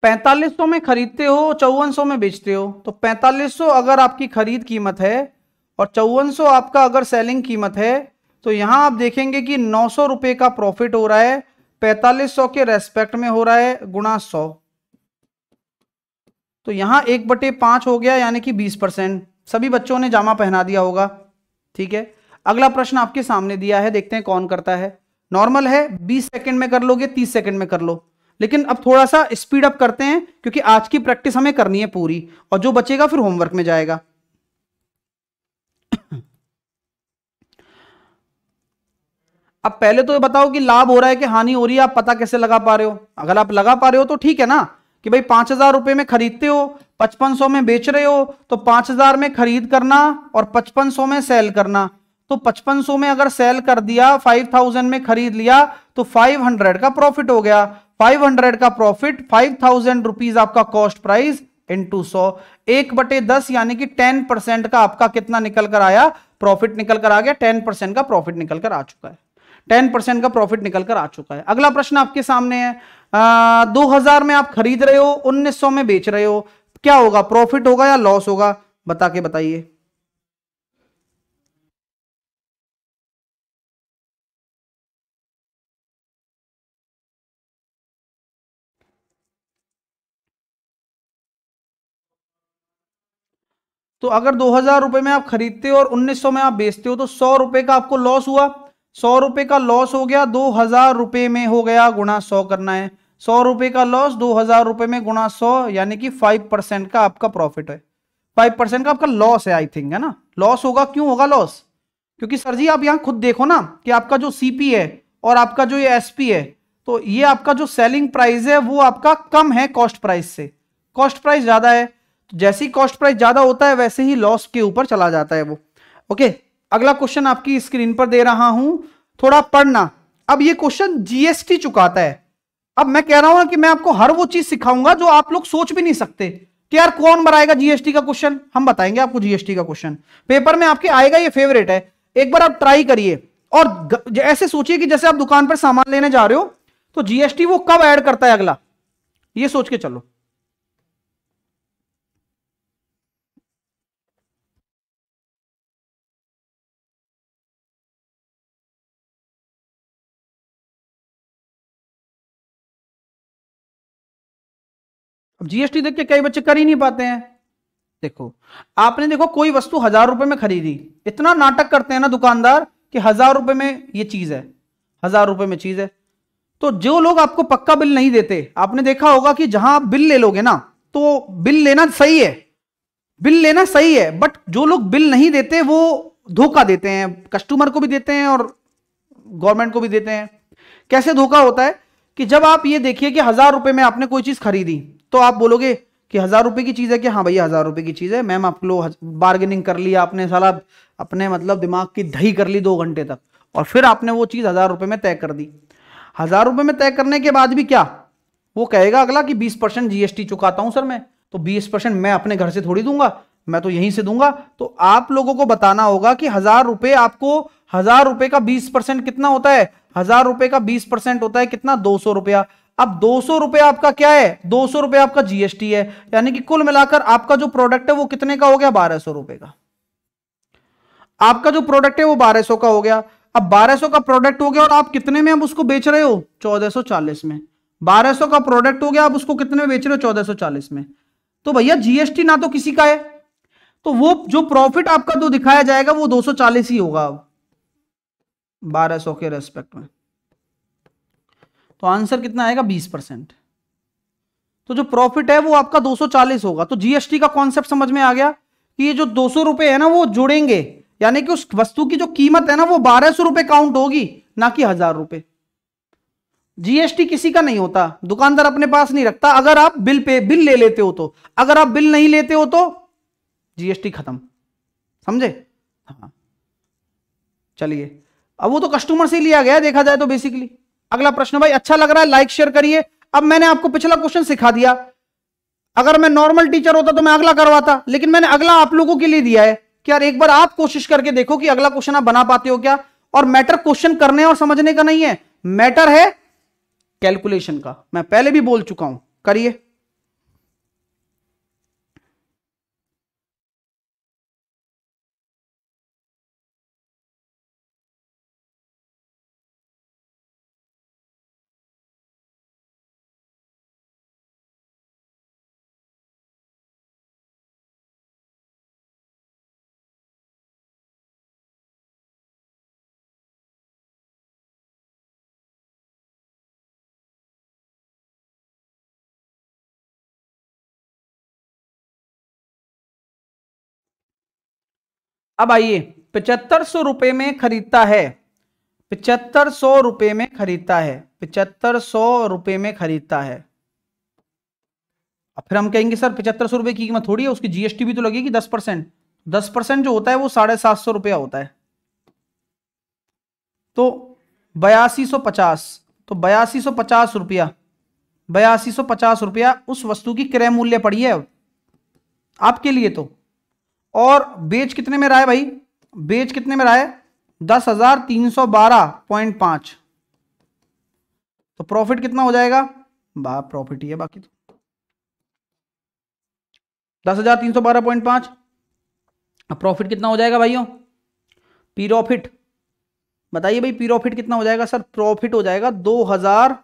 पैंतालीस में खरीदते हो चौवन में बेचते हो तो पैंतालीस अगर आपकी खरीद कीमत है और चौवन आपका अगर सेलिंग कीमत है तो यहाँ आप देखेंगे कि नौ सौ का प्रॉफिट हो रहा है पैंतालीस के रेस्पेक्ट में हो रहा है गुणा सौ तो यहाँ एक बटे पाँच हो गया यानी कि बीस परसेंट सभी बच्चों ने जामा पहना दिया होगा ठीक है अगला प्रश्न आपके सामने दिया है देखते हैं कौन करता है नॉर्मल है बीस सेकेंड में कर लोगे तीस सेकेंड में कर लो लेकिन अब थोड़ा सा स्पीड अप करते हैं क्योंकि आज की प्रैक्टिस हमें करनी है पूरी और जो बचेगा फिर होमवर्क में जाएगा अब पहले तो बताओ कि लाभ हो रहा है कि हानि हो रही है आप पता कैसे लगा पा रहे हो अगर आप लगा पा रहे हो तो ठीक है ना कि भाई पांच हजार रुपए में खरीदते हो पचपन सौ में बेच रहे हो तो पांच हजार में खरीद करना और पचपन सौ में सेल करना तो पचपन सौ में अगर सेल कर दिया फाइव थाउजेंड में खरीद लिया तो फाइव हंड्रेड का प्रॉफिट हो गया 500 का प्रॉफिट फाइव थाउजेंड रुपीज आपका कॉस्ट प्राइस इन टू सौ एक बटे दस यानी कि टेन परसेंट का आपका कितना निकल कर आया प्रॉफिट निकल कर आ गया टेन परसेंट का प्रॉफिट निकल कर आ चुका है टेन परसेंट का प्रॉफिट निकल कर आ चुका है अगला प्रश्न आपके सामने है दो हजार में आप खरीद रहे हो उन्नीस सौ में बेच रहे हो क्या होगा प्रॉफिट होगा या लॉस होगा बता के बताइए तो अगर दो हजार रुपये में आप खरीदते हो और उन्नीस सौ में आप बेचते हो तो सौ रुपये का आपको लॉस हुआ सौ रुपए का लॉस हो गया दो हजार रुपए में हो गया गुणा सौ करना है सौ रुपए का लॉस दो हजार रुपए में गुणा सौ यानी कि फाइव परसेंट का आपका प्रॉफिट है फाइव परसेंट का आपका लॉस है आई थिंक है ना लॉस होगा क्यों होगा लॉस क्योंकि सर जी आप यहाँ खुद देखो ना कि आपका जो सीपी है और आपका जो ये एसपी है तो ये आपका जो सेलिंग प्राइस है वो आपका कम है कॉस्ट प्राइस से कॉस्ट प्राइस ज्यादा है जैसे ही कॉस्ट प्राइस ज्यादा होता है वैसे ही लॉस के ऊपर चला जाता है वो ओके अगला क्वेश्चन आपकी स्क्रीन पर दे रहा हूं थोड़ा पढ़ना अब ये क्वेश्चन जीएसटी चुकाता है अब मैं कह रहा हूं कि मैं आपको हर वो चीज सिखाऊंगा जो आप लोग सोच भी नहीं सकते कि यार कौन बनाएगा जीएसटी का क्वेश्चन हम बताएंगे आपको जीएसटी का क्वेश्चन पेपर में आपके आएगा ये फेवरेट है एक बार आप ट्राई करिए और ऐसे सोचिए कि जैसे आप दुकान पर सामान लेने जा रहे हो तो जीएसटी वो कब ऐड करता है अगला ये सोच के चलो अब जीएसटी देख के कई बच्चे कर ही नहीं पाते हैं देखो आपने देखो कोई वस्तु हजार रुपए में खरीदी इतना नाटक करते हैं ना दुकानदार कि हजार रुपए में ये चीज है हजार रुपए में चीज है तो जो लोग आपको पक्का बिल नहीं देते आपने देखा होगा कि जहां आप बिल ले लोगे ना तो बिल लेना सही है बिल लेना सही है बट जो लोग बिल नहीं देते वो धोखा देते हैं कस्टमर को भी देते हैं और गवर्नमेंट को भी देते हैं कैसे धोखा होता है कि जब आप ये देखिए कि हजार रुपए में आपने कोई चीज खरीदी तो आप बोलोगे कि हज़ार रुपए की चीज़ है क्या हाँ भैया हज़ार रुपए की चीज़ है मैम आप लोग बार्गेनिंग कर लिया आपने साला अपने मतलब दिमाग की दही कर ली दो घंटे तक और फिर आपने वो चीज़ हज़ार रुपए में तय कर दी हज़ार रुपए में तय करने के बाद भी क्या वो कहेगा अगला कि बीस परसेंट जीएसटी चुकाता हूं सर मैं तो बीस परसेंट मैं अपने घर से थोड़ी दूंगा मैं तो यहीं से दूंगा तो आप लोगों को बताना होगा कि हज़ार रुपए आपको हज़ार रुपए का बीस परसेंट कितना होता है हज़ार रुपए का बीस परसेंट होता है कितना दो सौ रुपया अब दो सौ रुपए आपका क्या है दो सौ रुपए आपका जीएसटी है यानी कि कुल मिलाकर आपका जो प्रोडक्ट है वो कितने का हो गया बारह सौ रुपए का आपका जो प्रोडक्ट है वो बारह सौ का हो गया अब बारह सौ का प्रोडक्ट हो गया और आप कितने में अब उसको बेच रहे हो चौदह सौ चालीस में बारह सौ का प्रोडक्ट हो गया आप उसको कितने में बेच रहे हो चौदह सौ चालीस में तो भैया जीएसटी ना तो किसी का है तो वो जो प्रॉफिट आपका जो दिखाया जाएगा वो दो चालीस ही होगा अब बारह सौ के रेस्पेक्ट में तो आंसर कितना आएगा बीस परसेंट तो जो प्रॉफिट है वो आपका 240 होगा तो जीएसटी का कॉन्सेप्ट समझ में आ गया कि ये जो दो रुपए है ना वो जुड़ेंगे यानी कि उस वस्तु की जो कीमत है ना वो बारह सौ रुपए काउंट होगी ना कि हजार रुपए जीएसटी किसी का नहीं होता दुकानदार अपने पास नहीं रखता अगर आप बिल पे बिल ले लेते हो तो अगर आप बिल नहीं लेते हो तो जीएसटी खत्म समझे हाँ चलिए अब वो तो कस्टमर से लिया गया देखा जाए तो बेसिकली अगला प्रश्न भाई अच्छा लग रहा है लाइक शेयर करिए अब मैंने आपको पिछला क्वेश्चन सिखा दिया अगर मैं नॉर्मल टीचर होता तो मैं अगला करवाता लेकिन मैंने अगला आप लोगों के लिए दिया है कि यार एक बार आप कोशिश करके देखो कि अगला क्वेश्चन आप बना पाते हो क्या और मैटर क्वेश्चन करने और समझने का नहीं है मैटर है कैलकुलेशन का मैं पहले भी बोल चुका हूं करिए अब आइए पचहत्तर सौ रुपये में खरीदता है पचहत्तर सौ रुपये में खरीदता है पचहत्तर सौ रुपये में खरीदता है फिर हम कहेंगे सर पचहत्तर सौ रुपये की कीमत थोड़ी है उसकी जीएसटी भी तो लगेगी दस परसेंट दस परसेंट जो होता है वो साढ़े सात सौ रुपया होता है तो बयासी सौ पचास तो बयासी सौ पचास रुपया बयासी सौ पचास रुपया उस वस्तु की क्रय मूल्य पड़ी है आपके लिए तो और बेच कितने में रहा है भाई बेच कितने में रहा है दस हजार तीन सौ बारह पॉइंट पांच तो प्रॉफिट कितना हो जाएगा बा प्रॉफिट ही है बाकी तो दस हजार तीन सौ बारह पॉइंट पांच प्रॉफिट कितना हो जाएगा भाइयों प्रॉफिट बताइए भाई प्रॉफिट कितना हो जाएगा सर प्रॉफिट हो जाएगा दो हजार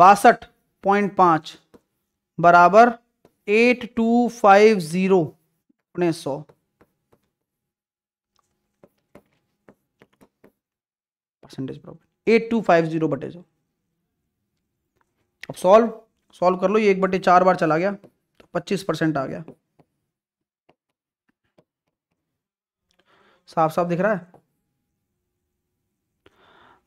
बासठ पॉइंट पांच बराबर एट टू फाइव जीरो उन्नीस सौ percentage problem eight two five zero बटे सौ अब सॉल्व सॉल्व कर लो ये एक बटे चार बार चला गया तो पच्चीस परसेंट आ गया साफ साफ दिख रहा है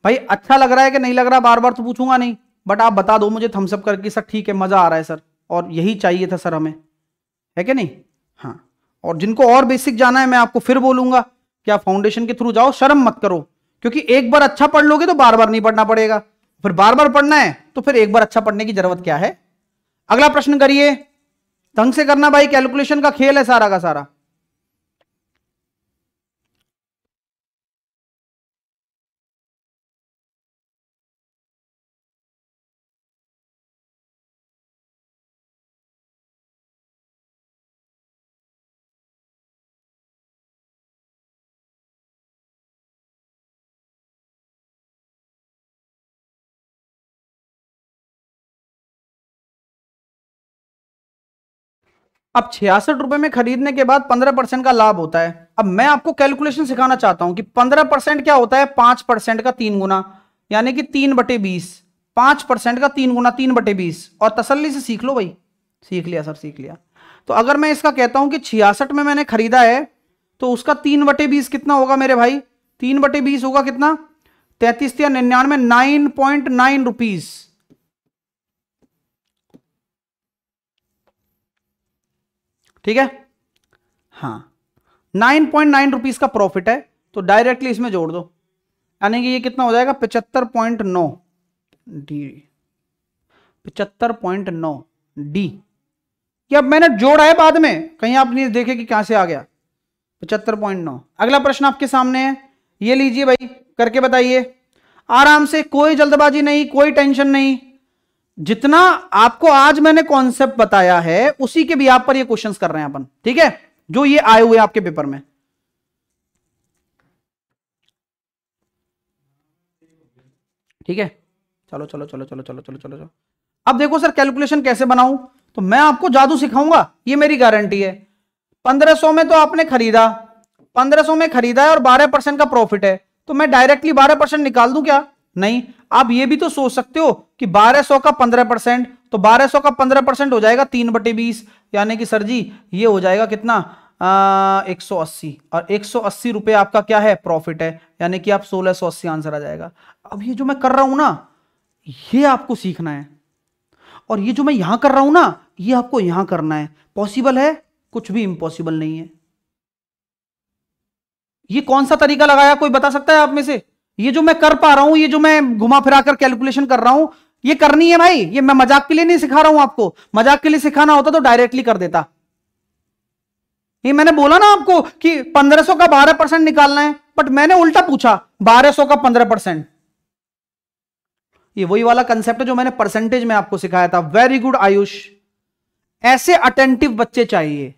भाई अच्छा लग रहा है कि नहीं लग रहा बार बार तो पूछूंगा नहीं बट आप बता दो मुझे थम्सअप करके सर ठीक है मजा आ रहा है सर और यही चाहिए था सर हमें है कि नहीं हाँ और जिनको और बेसिक जाना है मैं आपको फिर बोलूंगा कि आप फाउंडेशन के थ्रू जाओ शर्म मत करो क्योंकि एक बार अच्छा पढ़ लोगे तो बार बार नहीं पढ़ना पड़ेगा फिर बार बार पढ़ना है तो फिर एक बार अच्छा पढ़ने की जरूरत क्या है अगला प्रश्न करिए ढंग से करना भाई कैलकुलेशन का खेल है सारा का सारा अब छियासठ रुपए में खरीदने के बाद पंद्रह परसेंट का लाभ होता है अब मैं आपको कैलकुलेशन सिखाना चाहता हूं कि पंद्रह परसेंट क्या होता है पांच परसेंट का तीन गुना यानी कि तीन बटे बीस पांच परसेंट का तीन गुना तीन बटे बीस और तसल्ली से सीख लो भाई सीख लिया सर सीख लिया तो अगर मैं इसका कहता हूं कि छियासठ में मैंने खरीदा है तो उसका तीन बटे बीस कितना होगा मेरे भाई तीन बटे बीस होगा कितना तैतीस या निन्यानवे नाइन पॉइंट नाइन रुपीज़ ठीक है हाँ नाइन पॉइंट नाइन रुपीज़ का प्रॉफिट है तो डायरेक्टली इसमें जोड़ दो यानी कि ये कितना हो जाएगा पचहत्तर पॉइंट नौ डी पचहत्तर पॉइंट नौ डी अब मैंने जोड़ा है बाद में कहीं आप नहीं देखे कि कहां से आ गया पचहत्तर पॉइंट नौ अगला प्रश्न आपके सामने है ये लीजिए भाई करके बताइए आराम से कोई जल्दबाजी नहीं कोई टेंशन नहीं जितना आपको आज मैंने कॉन्सेप्ट बताया है उसी के भी आप पर ये क्वेश्चंस कर रहे हैं अपन ठीक है जो ये आए हुए आपके पेपर में ठीक है चलो चलो चलो चलो चलो चलो चलो चलो अब देखो सर कैलकुलेशन कैसे बनाऊं तो मैं आपको जादू सिखाऊंगा ये मेरी गारंटी है 1500 में तो आपने खरीदा 1500 में खरीदा है और 12 परसेंट का प्रॉफिट है तो मैं डायरेक्टली 12 परसेंट निकाल दूं क्या नहीं आप ये भी तो सोच सकते हो कि 1200 का 15 परसेंट तो 1200 का 15 परसेंट हो जाएगा तीन बटे बीस यानी कि सर जी ये हो जाएगा कितना एक सौ अस्सी और एक सौ अस्सी रुपये आपका क्या है प्रॉफिट है यानी कि आप सोलह सौ अस्सी आंसर आ जाएगा अब ये जो मैं कर रहा हूं ना ये आपको सीखना है और ये जो मैं यहां कर रहा हूं ना ये आपको यहां करना है पॉसिबल है कुछ भी इंपॉसिबल नहीं है ये कौन सा तरीका लगाया कोई बता सकता है आप में से ये जो मैं कर पा रहा हूं ये जो मैं घुमा फिरा कर कैलकुलेशन कर रहा हूं ये करनी है भाई ये मैं मजाक के लिए नहीं सिखा रहा हूं आपको मजाक के लिए सिखाना होता तो डायरेक्टली कर देता ये मैंने बोला ना आपको कि 1500 का 12 परसेंट निकालना है बट मैंने उल्टा पूछा 1200 का 15 परसेंट ये वही वाला कंसेप्ट है जो मैंने परसेंटेज में आपको सिखाया था वेरी गुड आयुष ऐसे अटेंटिव बच्चे चाहिए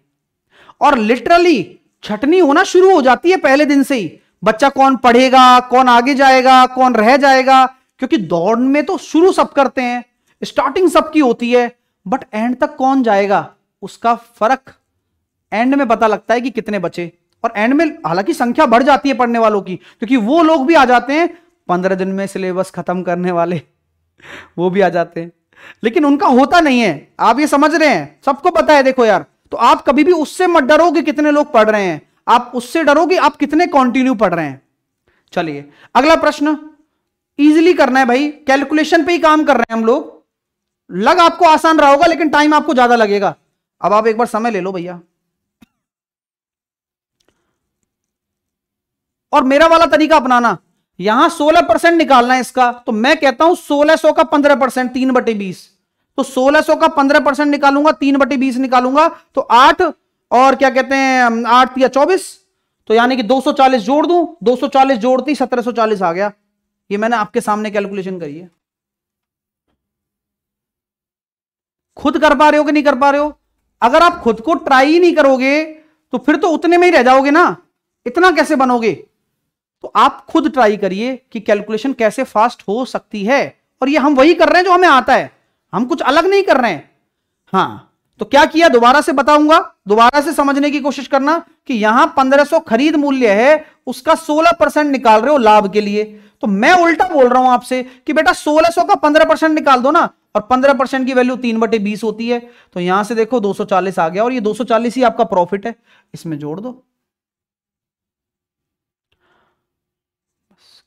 और लिटरली छटनी होना शुरू हो जाती है पहले दिन से ही बच्चा कौन पढ़ेगा कौन आगे जाएगा कौन रह जाएगा क्योंकि दौड़ में तो शुरू सब करते हैं स्टार्टिंग सबकी होती है बट एंड तक कौन जाएगा उसका फर्क एंड में पता लगता है कि कितने बचे और एंड में हालांकि संख्या बढ़ जाती है पढ़ने वालों की क्योंकि वो लोग भी आ जाते हैं पंद्रह दिन में सिलेबस खत्म करने वाले वो भी आ जाते हैं लेकिन उनका होता नहीं है आप ये समझ रहे हैं सबको पता है देखो यार तो आप कभी भी उससे मत डरो कि कितने लोग पढ़ रहे हैं आप उससे डरो कि आप कितने कॉन्टिन्यू पढ़ रहे हैं चलिए अगला प्रश्न इजीली करना है भाई कैलकुलेशन पे ही काम कर रहे हैं हम लोग लग आपको आसान रहा होगा लेकिन टाइम आपको ज्यादा लगेगा अब आप एक बार समय ले लो भैया और मेरा वाला तरीका अपनाना यहां सोलह परसेंट निकालना है इसका तो मैं कहता हूं सोलह सौ का पंद्रह परसेंट तीन बटे बीस तो सोलह सौ का पंद्रह परसेंट निकालूंगा तीन बटे बीस निकालूंगा तो आठ और क्या कहते हैं आठ या चौबीस तो यानी कि 240 जोड़ दूं 240 जोड़ती 1740 आ गया ये मैंने आपके सामने कैलकुलेशन करी है खुद कर पा रहे हो कि नहीं कर पा रहे हो अगर आप खुद को ट्राई ही नहीं करोगे तो फिर तो उतने में ही रह जाओगे ना इतना कैसे बनोगे तो आप खुद ट्राई करिए कि कैलकुलेशन कैसे फास्ट हो सकती है और ये हम वही कर रहे हैं जो हमें आता है हम कुछ अलग नहीं कर रहे हैं हाँ तो क्या किया दोबारा से बताऊंगा दोबारा से समझने की कोशिश करना कि यहां 1500 खरीद मूल्य है उसका 16 परसेंट निकाल रहे हो लाभ के लिए तो मैं उल्टा बोल रहा हूं आपसे कि बेटा 1600 का 15 परसेंट निकाल दो ना और 15 परसेंट की वैल्यू तीन बटे बीस होती है तो यहां से देखो 240 आ गया और ये 240 ही आपका प्रॉफिट है इसमें जोड़ दो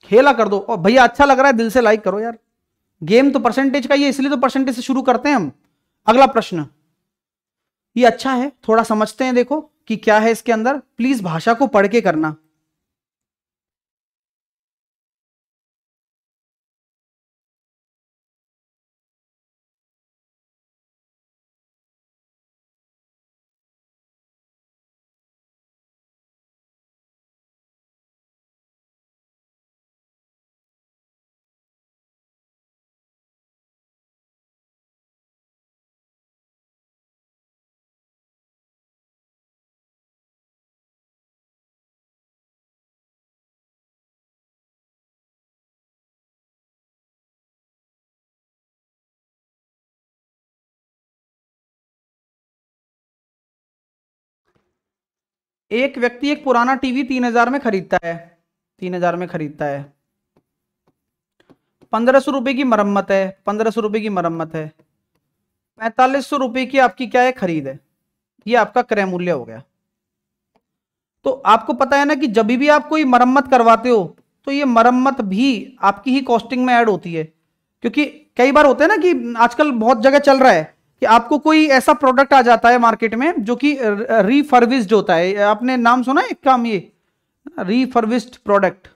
खेला कर दो और भैया अच्छा लग रहा है दिल से लाइक करो यार गेम तो परसेंटेज का ही है इसलिए तो परसेंटेज से शुरू करते हैं हम अगला प्रश्न ये अच्छा है थोड़ा समझते हैं देखो कि क्या है इसके अंदर प्लीज भाषा को पढ़ के करना एक व्यक्ति एक पुराना टीवी तीन हजार में खरीदता है तीन हजार में खरीदता है पंद्रह सौ रुपये की मरम्मत है पंद्रह सौ रुपये की मरम्मत है पैंतालीस सौ रुपये की आपकी क्या है खरीद है ये आपका क्रय मूल्य हो गया तो आपको पता है ना कि जब भी आप कोई मरम्मत करवाते हो तो ये मरम्मत भी आपकी ही कॉस्टिंग में ऐड होती है क्योंकि कई बार होते हैं ना कि आजकल बहुत जगह चल रहा है कि आपको कोई ऐसा प्रोडक्ट आ जाता है मार्केट में जो कि रिफर्विस्ड होता है आपने नाम सुना है एक काम ये रिफर्विस्ड प्रोडक्ट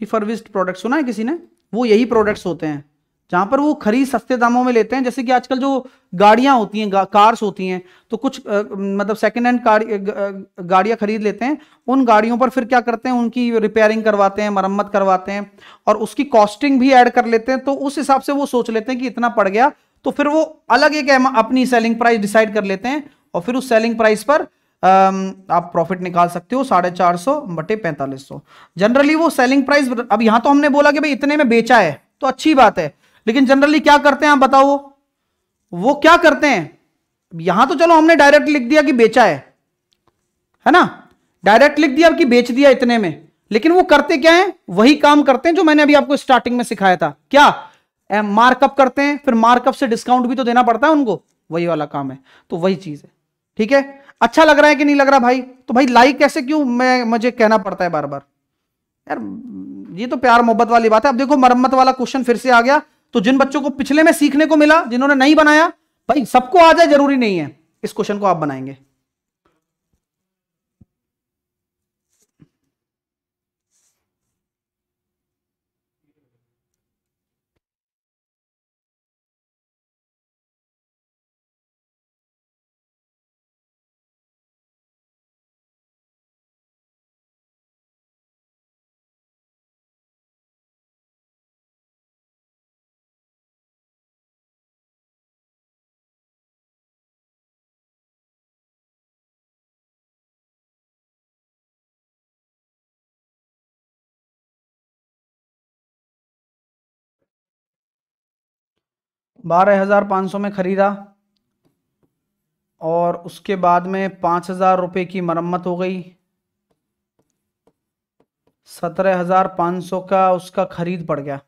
रिफर्विस्ड प्रोडक्ट सुना है किसी ने वो यही प्रोडक्ट्स होते हैं जहां पर वो खरीद सस्ते दामों में लेते हैं जैसे कि आजकल जो गाड़ियां होती हैं कार्स होती हैं तो कुछ आ, मतलब सेकेंड हैंड कार गाड़ियां खरीद लेते हैं उन गाड़ियों पर फिर क्या करते हैं उनकी रिपेयरिंग करवाते हैं मरम्मत करवाते हैं और उसकी कॉस्टिंग भी ऐड कर लेते हैं तो उस हिसाब से वो सोच लेते हैं कि इतना पड़ गया तो फिर वो अलग एक अपनी सेलिंग प्राइस डिसाइड कर लेते हैं और फिर उस सेलिंग प्राइस पर आप प्रॉफिट निकाल सकते हो साढ़े चार सौ बटे पैंतालीस सौ जनरली वो सेलिंग प्राइस अब यहां तो हमने बोला कि भाई इतने में बेचा है तो अच्छी बात है लेकिन जनरली क्या करते हैं आप बताओ वो क्या करते हैं यहां तो चलो हमने डायरेक्ट लिख दिया कि बेचा है है ना डायरेक्ट लिख दिया कि बेच दिया इतने में लेकिन वो करते क्या है वही काम करते हैं जो मैंने अभी आपको स्टार्टिंग में सिखाया था क्या मार्कअप करते हैं फिर मार्कअप से डिस्काउंट भी तो देना पड़ता है उनको वही वाला काम है तो वही चीज है ठीक है अच्छा लग रहा है कि नहीं लग रहा भाई तो भाई लाइक कैसे क्यों मैं मुझे कहना पड़ता है बार बार यार ये तो प्यार मोहब्बत वाली बात है अब देखो मरम्मत वाला क्वेश्चन फिर से आ गया तो जिन बच्चों को पिछले में सीखने को मिला जिन्होंने नहीं बनाया भाई सबको आ जाए जरूरी नहीं है इस क्वेश्चन को आप बनाएंगे बारह हज़ार पाँच सौ में ख़रीदा और उसके बाद में पाँच हज़ार रुपये की मरम्मत हो गई सत्रह हज़ार पाँच सौ का उसका ख़रीद पड़ गया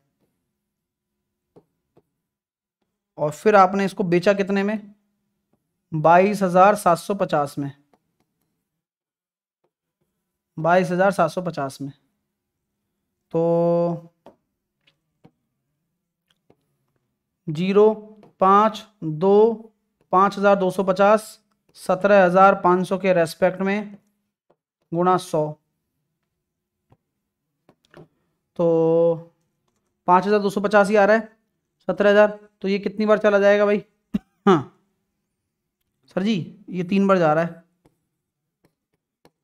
और फिर आपने इसको बेचा कितने में बाईस हज़ार सात सौ पचास में बाईस हज़ार सात सौ पचास में तो जीरो पाँच दो पाँच हज़ार दो सौ पचास सत्रह हज़ार पाँच सौ के रेस्पेक्ट में गुणा सौ तो पाँच हज़ार दो सौ पचास ही आ रहा है सत्रह हज़ार तो ये कितनी बार चला जाएगा भाई हाँ सर जी ये तीन बार जा रहा है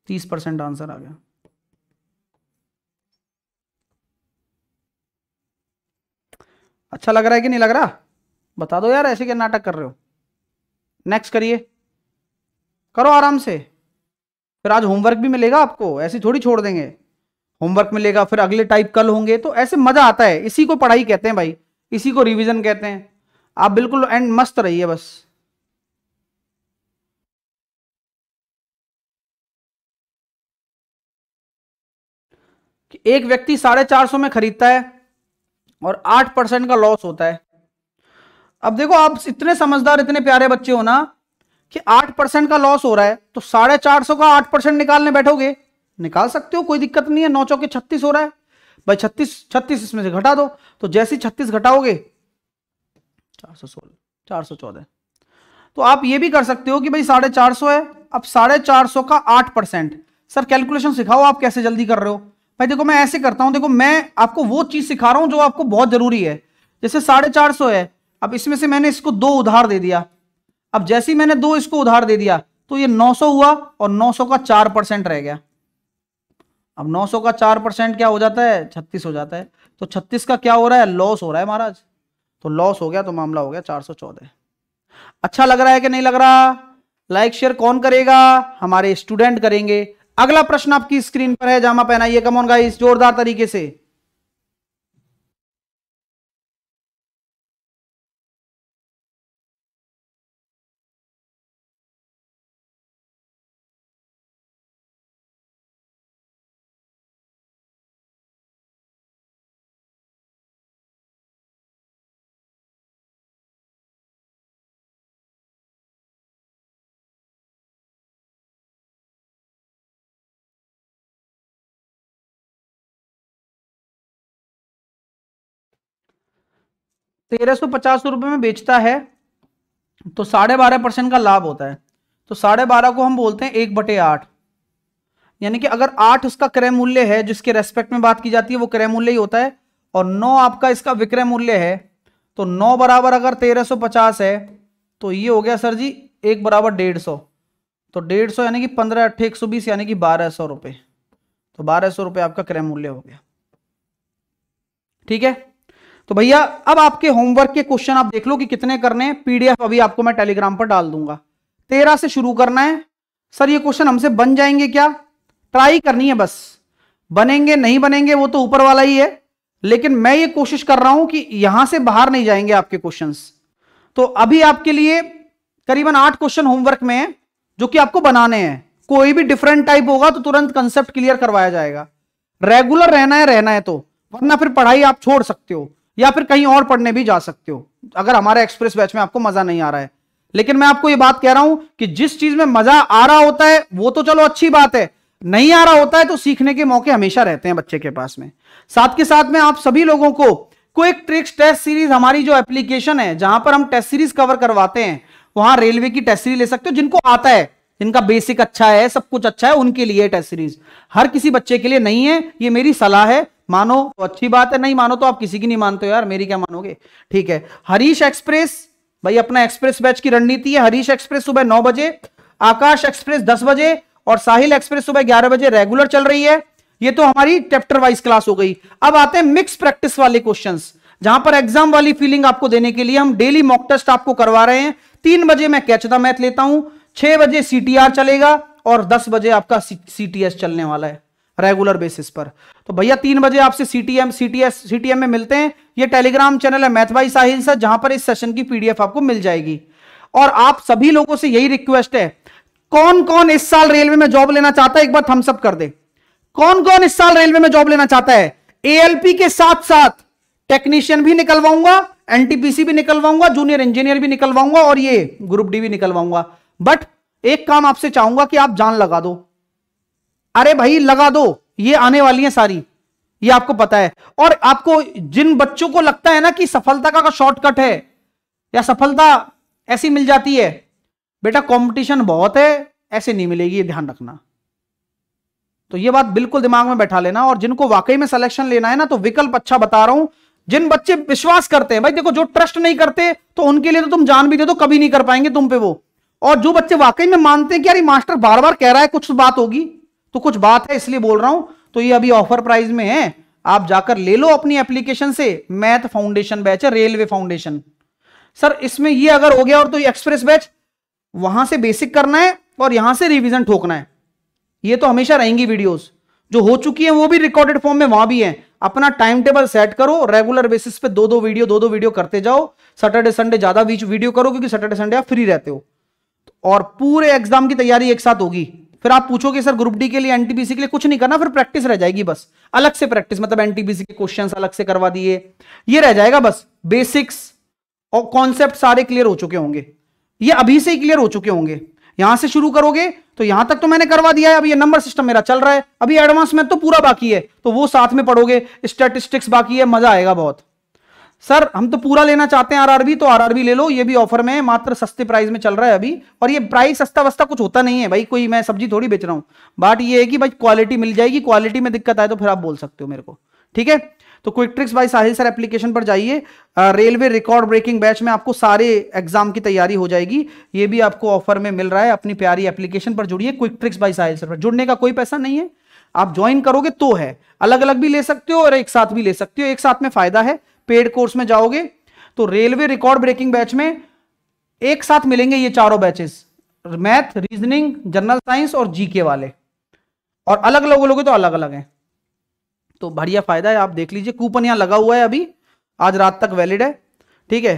तीस परसेंट आंसर आ गया अच्छा लग रहा है कि नहीं लग रहा बता दो यार ऐसे क्या नाटक कर रहे हो नेक्स्ट करिए करो आराम से फिर आज होमवर्क भी मिलेगा आपको ऐसे थोड़ी छोड़ देंगे होमवर्क मिलेगा फिर अगले टाइप कल होंगे तो ऐसे मजा आता है इसी को पढ़ाई कहते हैं भाई इसी को रिविजन कहते हैं आप बिल्कुल एंड मस्त रहिए बस एक व्यक्ति साढ़े चार सौ में खरीदता है और आठ परसेंट का लॉस होता है अब देखो आप इतने समझदार इतने प्यारे बच्चे हो ना कि आठ परसेंट का लॉस हो रहा है तो साढ़े चार सौ का आठ परसेंट निकालने बैठोगे निकाल सकते हो कोई दिक्कत नहीं है नौ चौके छत्तीस हो रहा है भाई छत्तीस छत्तीस इसमें से घटा दो तो जैसी छत्तीस घटाओगे चार सौ सोलह चार सौ चौदह तो आप ये भी कर सकते हो कि भाई साढ़े चार सौ है अब साढ़े चार सौ का आठ परसेंट सर कैलकुलेशन सिखाओ आप कैसे जल्दी कर रहे हो भाई देखो मैं ऐसे करता हूं देखो मैं आपको वो चीज सिखा रहा हूं जो आपको बहुत जरूरी है जैसे साढ़े चार सौ है अब इसमें से मैंने इसको दो उधार दे दिया अब जैसे ही मैंने दो इसको उधार दे दिया तो ये 900 हुआ और 900 का चार परसेंट रह गया अब 900 का चार परसेंट क्या हो जाता है छत्तीस हो जाता है तो छत्तीस का क्या हो रहा है लॉस हो रहा है महाराज तो लॉस हो गया तो मामला हो गया चार अच्छा लग रहा है कि नहीं लग रहा लाइक शेयर कौन करेगा हमारे स्टूडेंट करेंगे अगला प्रश्न आपकी स्क्रीन पर है जामा पहनाइए कमोन गाइस जोरदार तरीके से तेरह सौ पचास रुपये में बेचता है तो साढ़े बारह परसेंट का लाभ होता है तो साढ़े बारह को हम बोलते हैं एक बटे आठ यानी कि अगर आठ उसका क्रय मूल्य है जिसके रेस्पेक्ट में बात की जाती है वो क्रय मूल्य ही होता है और नौ आपका इसका विक्रय मूल्य है तो नौ बराबर अगर तेरह सौ पचास है तो ये हो गया सर जी एक बराबर डेढ़ सौ तो डेढ़ सौ यानी कि पंद्रह अट्ठे एक सौ बीस यानी कि बारह सौ रुपये तो बारह सौ रुपये आपका क्रय मूल्य हो गया ठीक है तो भैया अब आपके होमवर्क के क्वेश्चन आप देख लो कि कितने करने हैं पीडीएफ अभी आपको मैं टेलीग्राम पर डाल दूंगा तेरह से शुरू करना है सर ये क्वेश्चन हमसे बन जाएंगे क्या ट्राई करनी है बस बनेंगे नहीं बनेंगे वो तो ऊपर वाला ही है लेकिन मैं ये कोशिश कर रहा हूं कि यहां से बाहर नहीं जाएंगे आपके क्वेश्चन तो अभी आपके लिए करीबन आठ क्वेश्चन होमवर्क में है जो कि आपको बनाने हैं कोई भी डिफरेंट टाइप होगा तो तुरंत कंसेप्ट क्लियर करवाया जाएगा रेगुलर रहना है रहना है तो वरना फिर पढ़ाई आप छोड़ सकते हो या फिर कहीं और पढ़ने भी जा सकते हो अगर हमारे एक्सप्रेस बैच में आपको मजा नहीं आ रहा है लेकिन मैं आपको ये बात कह रहा हूं कि जिस चीज में मजा आ रहा होता है वो तो चलो अच्छी बात है नहीं आ रहा होता है तो सीखने के मौके हमेशा रहते हैं बच्चे के पास में साथ के साथ में आप सभी लोगों को क्विक ट्रिक्स टेस्ट सीरीज हमारी जो एप्लीकेशन है जहां पर हम टेस्ट सीरीज कवर करवाते हैं वहां रेलवे की टेस्ट सीरीज ले सकते हो जिनको आता है जिनका बेसिक अच्छा है सब कुछ अच्छा है उनके लिए टेस्ट सीरीज हर किसी बच्चे के लिए नहीं है ये मेरी सलाह है मानो तो अच्छी बात है नहीं मानो तो आप किसी की नहीं मानते हो यार मेरी क्या मानोगे ठीक है हरीश एक्सप्रेस भाई अपना एक्सप्रेस बैच की रणनीति है हरीश एक्सप्रेस सुबह नौ बजे आकाश एक्सप्रेस दस बजे और साहिल एक्सप्रेस सुबह ग्यारह बजे रेगुलर चल रही है ये तो हमारी चैप्टर वाइज क्लास हो गई अब आते हैं मिक्स प्रैक्टिस वाले क्वेश्चन जहां पर एग्जाम वाली फीलिंग आपको देने के लिए हम डेली मॉक टेस्ट आपको करवा रहे हैं तीन बजे मैं कैच द मैथ लेता हूं छह बजे सीटीआर चलेगा और दस बजे आपका सीटीएस चलने वाला है रेगुलर बेसिस पर तो भैया तीन बजे आपसे सीटीएम सीटीएस सीटीएम में मिलते हैं ये टेलीग्राम चैनल है मैथ भाई साहिल सर जहां पर इस सेशन की पीडीएफ आपको मिल जाएगी और आप सभी लोगों से यही रिक्वेस्ट है कौन कौन इस साल रेलवे में जॉब लेना चाहता है एक बार थम्सअप कर दे कौन कौन इस साल रेलवे में जॉब लेना चाहता है एएलपी के साथ साथ टेक्नीशियन भी निकलवाऊंगा एनटीपीसी भी निकलवाऊंगा जूनियर इंजीनियर भी निकलवाऊंगा और ये ग्रुप डी भी निकलवाऊंगा बट एक काम आपसे चाहूंगा कि आप जान लगा दो अरे भाई लगा दो ये आने वाली है सारी ये आपको पता है और आपको जिन बच्चों को लगता है ना कि सफलता का, का शॉर्टकट है या सफलता ऐसी मिल जाती है बेटा कंपटीशन बहुत है ऐसे नहीं मिलेगी ये ध्यान रखना तो ये बात बिल्कुल दिमाग में बैठा लेना और जिनको वाकई में सिलेक्शन लेना है ना तो विकल्प अच्छा बता रहा हूं जिन बच्चे विश्वास करते हैं भाई देखो जो ट्रस्ट नहीं करते तो उनके लिए तो तुम जान भी दे तो कभी नहीं कर पाएंगे तुम पे वो और जो बच्चे वाकई में मानते हैं कि यार मास्टर बार बार कह रहा है कुछ बात होगी तो कुछ बात है इसलिए बोल रहा हूं तो ये अभी ऑफर प्राइस में है आप जाकर ले लो अपनी एप्लीकेशन से मैथ फाउंडेशन बैच है रेलवे फाउंडेशन सर इसमें ये अगर हो गया और तो एक्सप्रेस बैच वहां से बेसिक करना है और यहां से रिविजन ठोकना है ये तो हमेशा रहेंगी वीडियोस जो हो चुकी है वो भी रिकॉर्डेड फॉर्म में वहां भी है अपना टाइम टेबल सेट करो रेगुलर बेसिस पे दो दो वीडियो दो दो वीडियो करते जाओ सैटरडे संडे ज्यादा वीडियो करो क्योंकि सैटरडे संडे आप फ्री रहते हो और पूरे एग्जाम की तैयारी एक साथ होगी फिर आप पूछोगे सर ग्रुप डी के लिए एनटीपीसी के लिए कुछ नहीं करना फिर प्रैक्टिस रह जाएगी बस अलग से प्रैक्टिस मतलब एनटीपीसी के क्वेश्चन अलग से करवा दिए ये रह जाएगा बस बेसिक्स और कॉन्सेप्ट सारे क्लियर हो चुके होंगे ये अभी से ही क्लियर हो चुके होंगे यहां से शुरू करोगे तो यहां तक तो मैंने करवा दिया है अब ये नंबर सिस्टम मेरा चल रहा है अभी एडवांस में तो पूरा बाकी है तो वो साथ में पढ़ोगे स्टेटिस्टिक्स बाकी है मजा आएगा बहुत सर हम तो पूरा लेना चाहते हैं आरआरबी तो आरआरबी ले लो ये भी ऑफर में मात्र सस्ते प्राइस में चल रहा है अभी और ये प्राइस सस्ता वस्ता कुछ होता नहीं है भाई कोई मैं सब्जी थोड़ी बेच रहा हूँ बट ये है कि भाई क्वालिटी मिल जाएगी क्वालिटी में दिक्कत आए तो फिर आप बोल सकते हो मेरे को ठीक है तो quick tricks by Sahil sir application पर जाइए रेलवे रिकॉर्ड ब्रेकिंग बैच में आपको सारे एग्जाम की तैयारी हो जाएगी ये भी आपको ऑफर में मिल रहा है अपनी प्यारी एप्लीकेशन पर जुड़िए quick tricks by Sahil sir पर जुड़ने का कोई पैसा नहीं है आप ज्वाइन करोगे तो है अलग अलग भी ले सकते हो और एक साथ भी ले सकते हो एक साथ में फायदा है पेड कोर्स में जाओगे तो रेलवे रिकॉर्ड ब्रेकिंग बैच में एक साथ मिलेंगे ये चारों batches math reasoning general science और जीके वाले और अलग अलग लोगे तो अलग अलग हैं तो बढ़िया फायदा है आप देख लीजिए कूपन यहाँ लगा हुआ है अभी आज रात तक वैलिड है ठीक है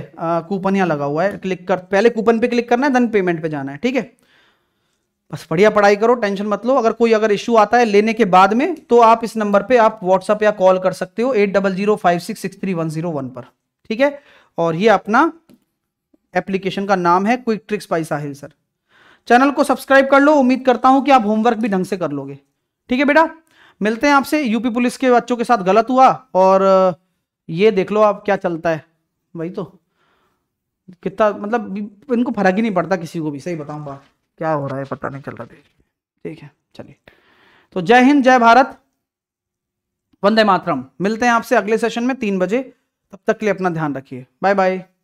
कूपन यहाँ लगा हुआ है क्लिक कर पहले कूपन पे क्लिक करना है देन पेमेंट पे जाना है ठीक है बस बढ़िया पढ़ाई करो टेंशन मत लो अगर कोई अगर इश्यू आता है लेने के बाद में तो आप इस नंबर पे आप व्हाट्सअप या कॉल कर सकते हो at double zero five six six three one zero one पर ठीक है और ये अपना एप्लीकेशन का नाम है quick tricks by Sahil sir channel को सब्सक्राइब कर लो उम्मीद करता हूं कि आप होमवर्क भी ढंग से कर लोगे ठीक है बेटा मिलते हैं आपसे यूपी पुलिस के बच्चों के साथ गलत हुआ और ये देख लो आप क्या चलता है वही तो कितना मतलब इनको फर्क ही नहीं पड़ता किसी को भी सही बताऊँ बात क्या हो रहा है पता नहीं चल रहा ठीक है चलिए तो जय हिंद जय भारत वंदे मातरम मिलते हैं आपसे अगले सेशन में तीन बजे तब तक के लिए अपना ध्यान रखिए बाय बाय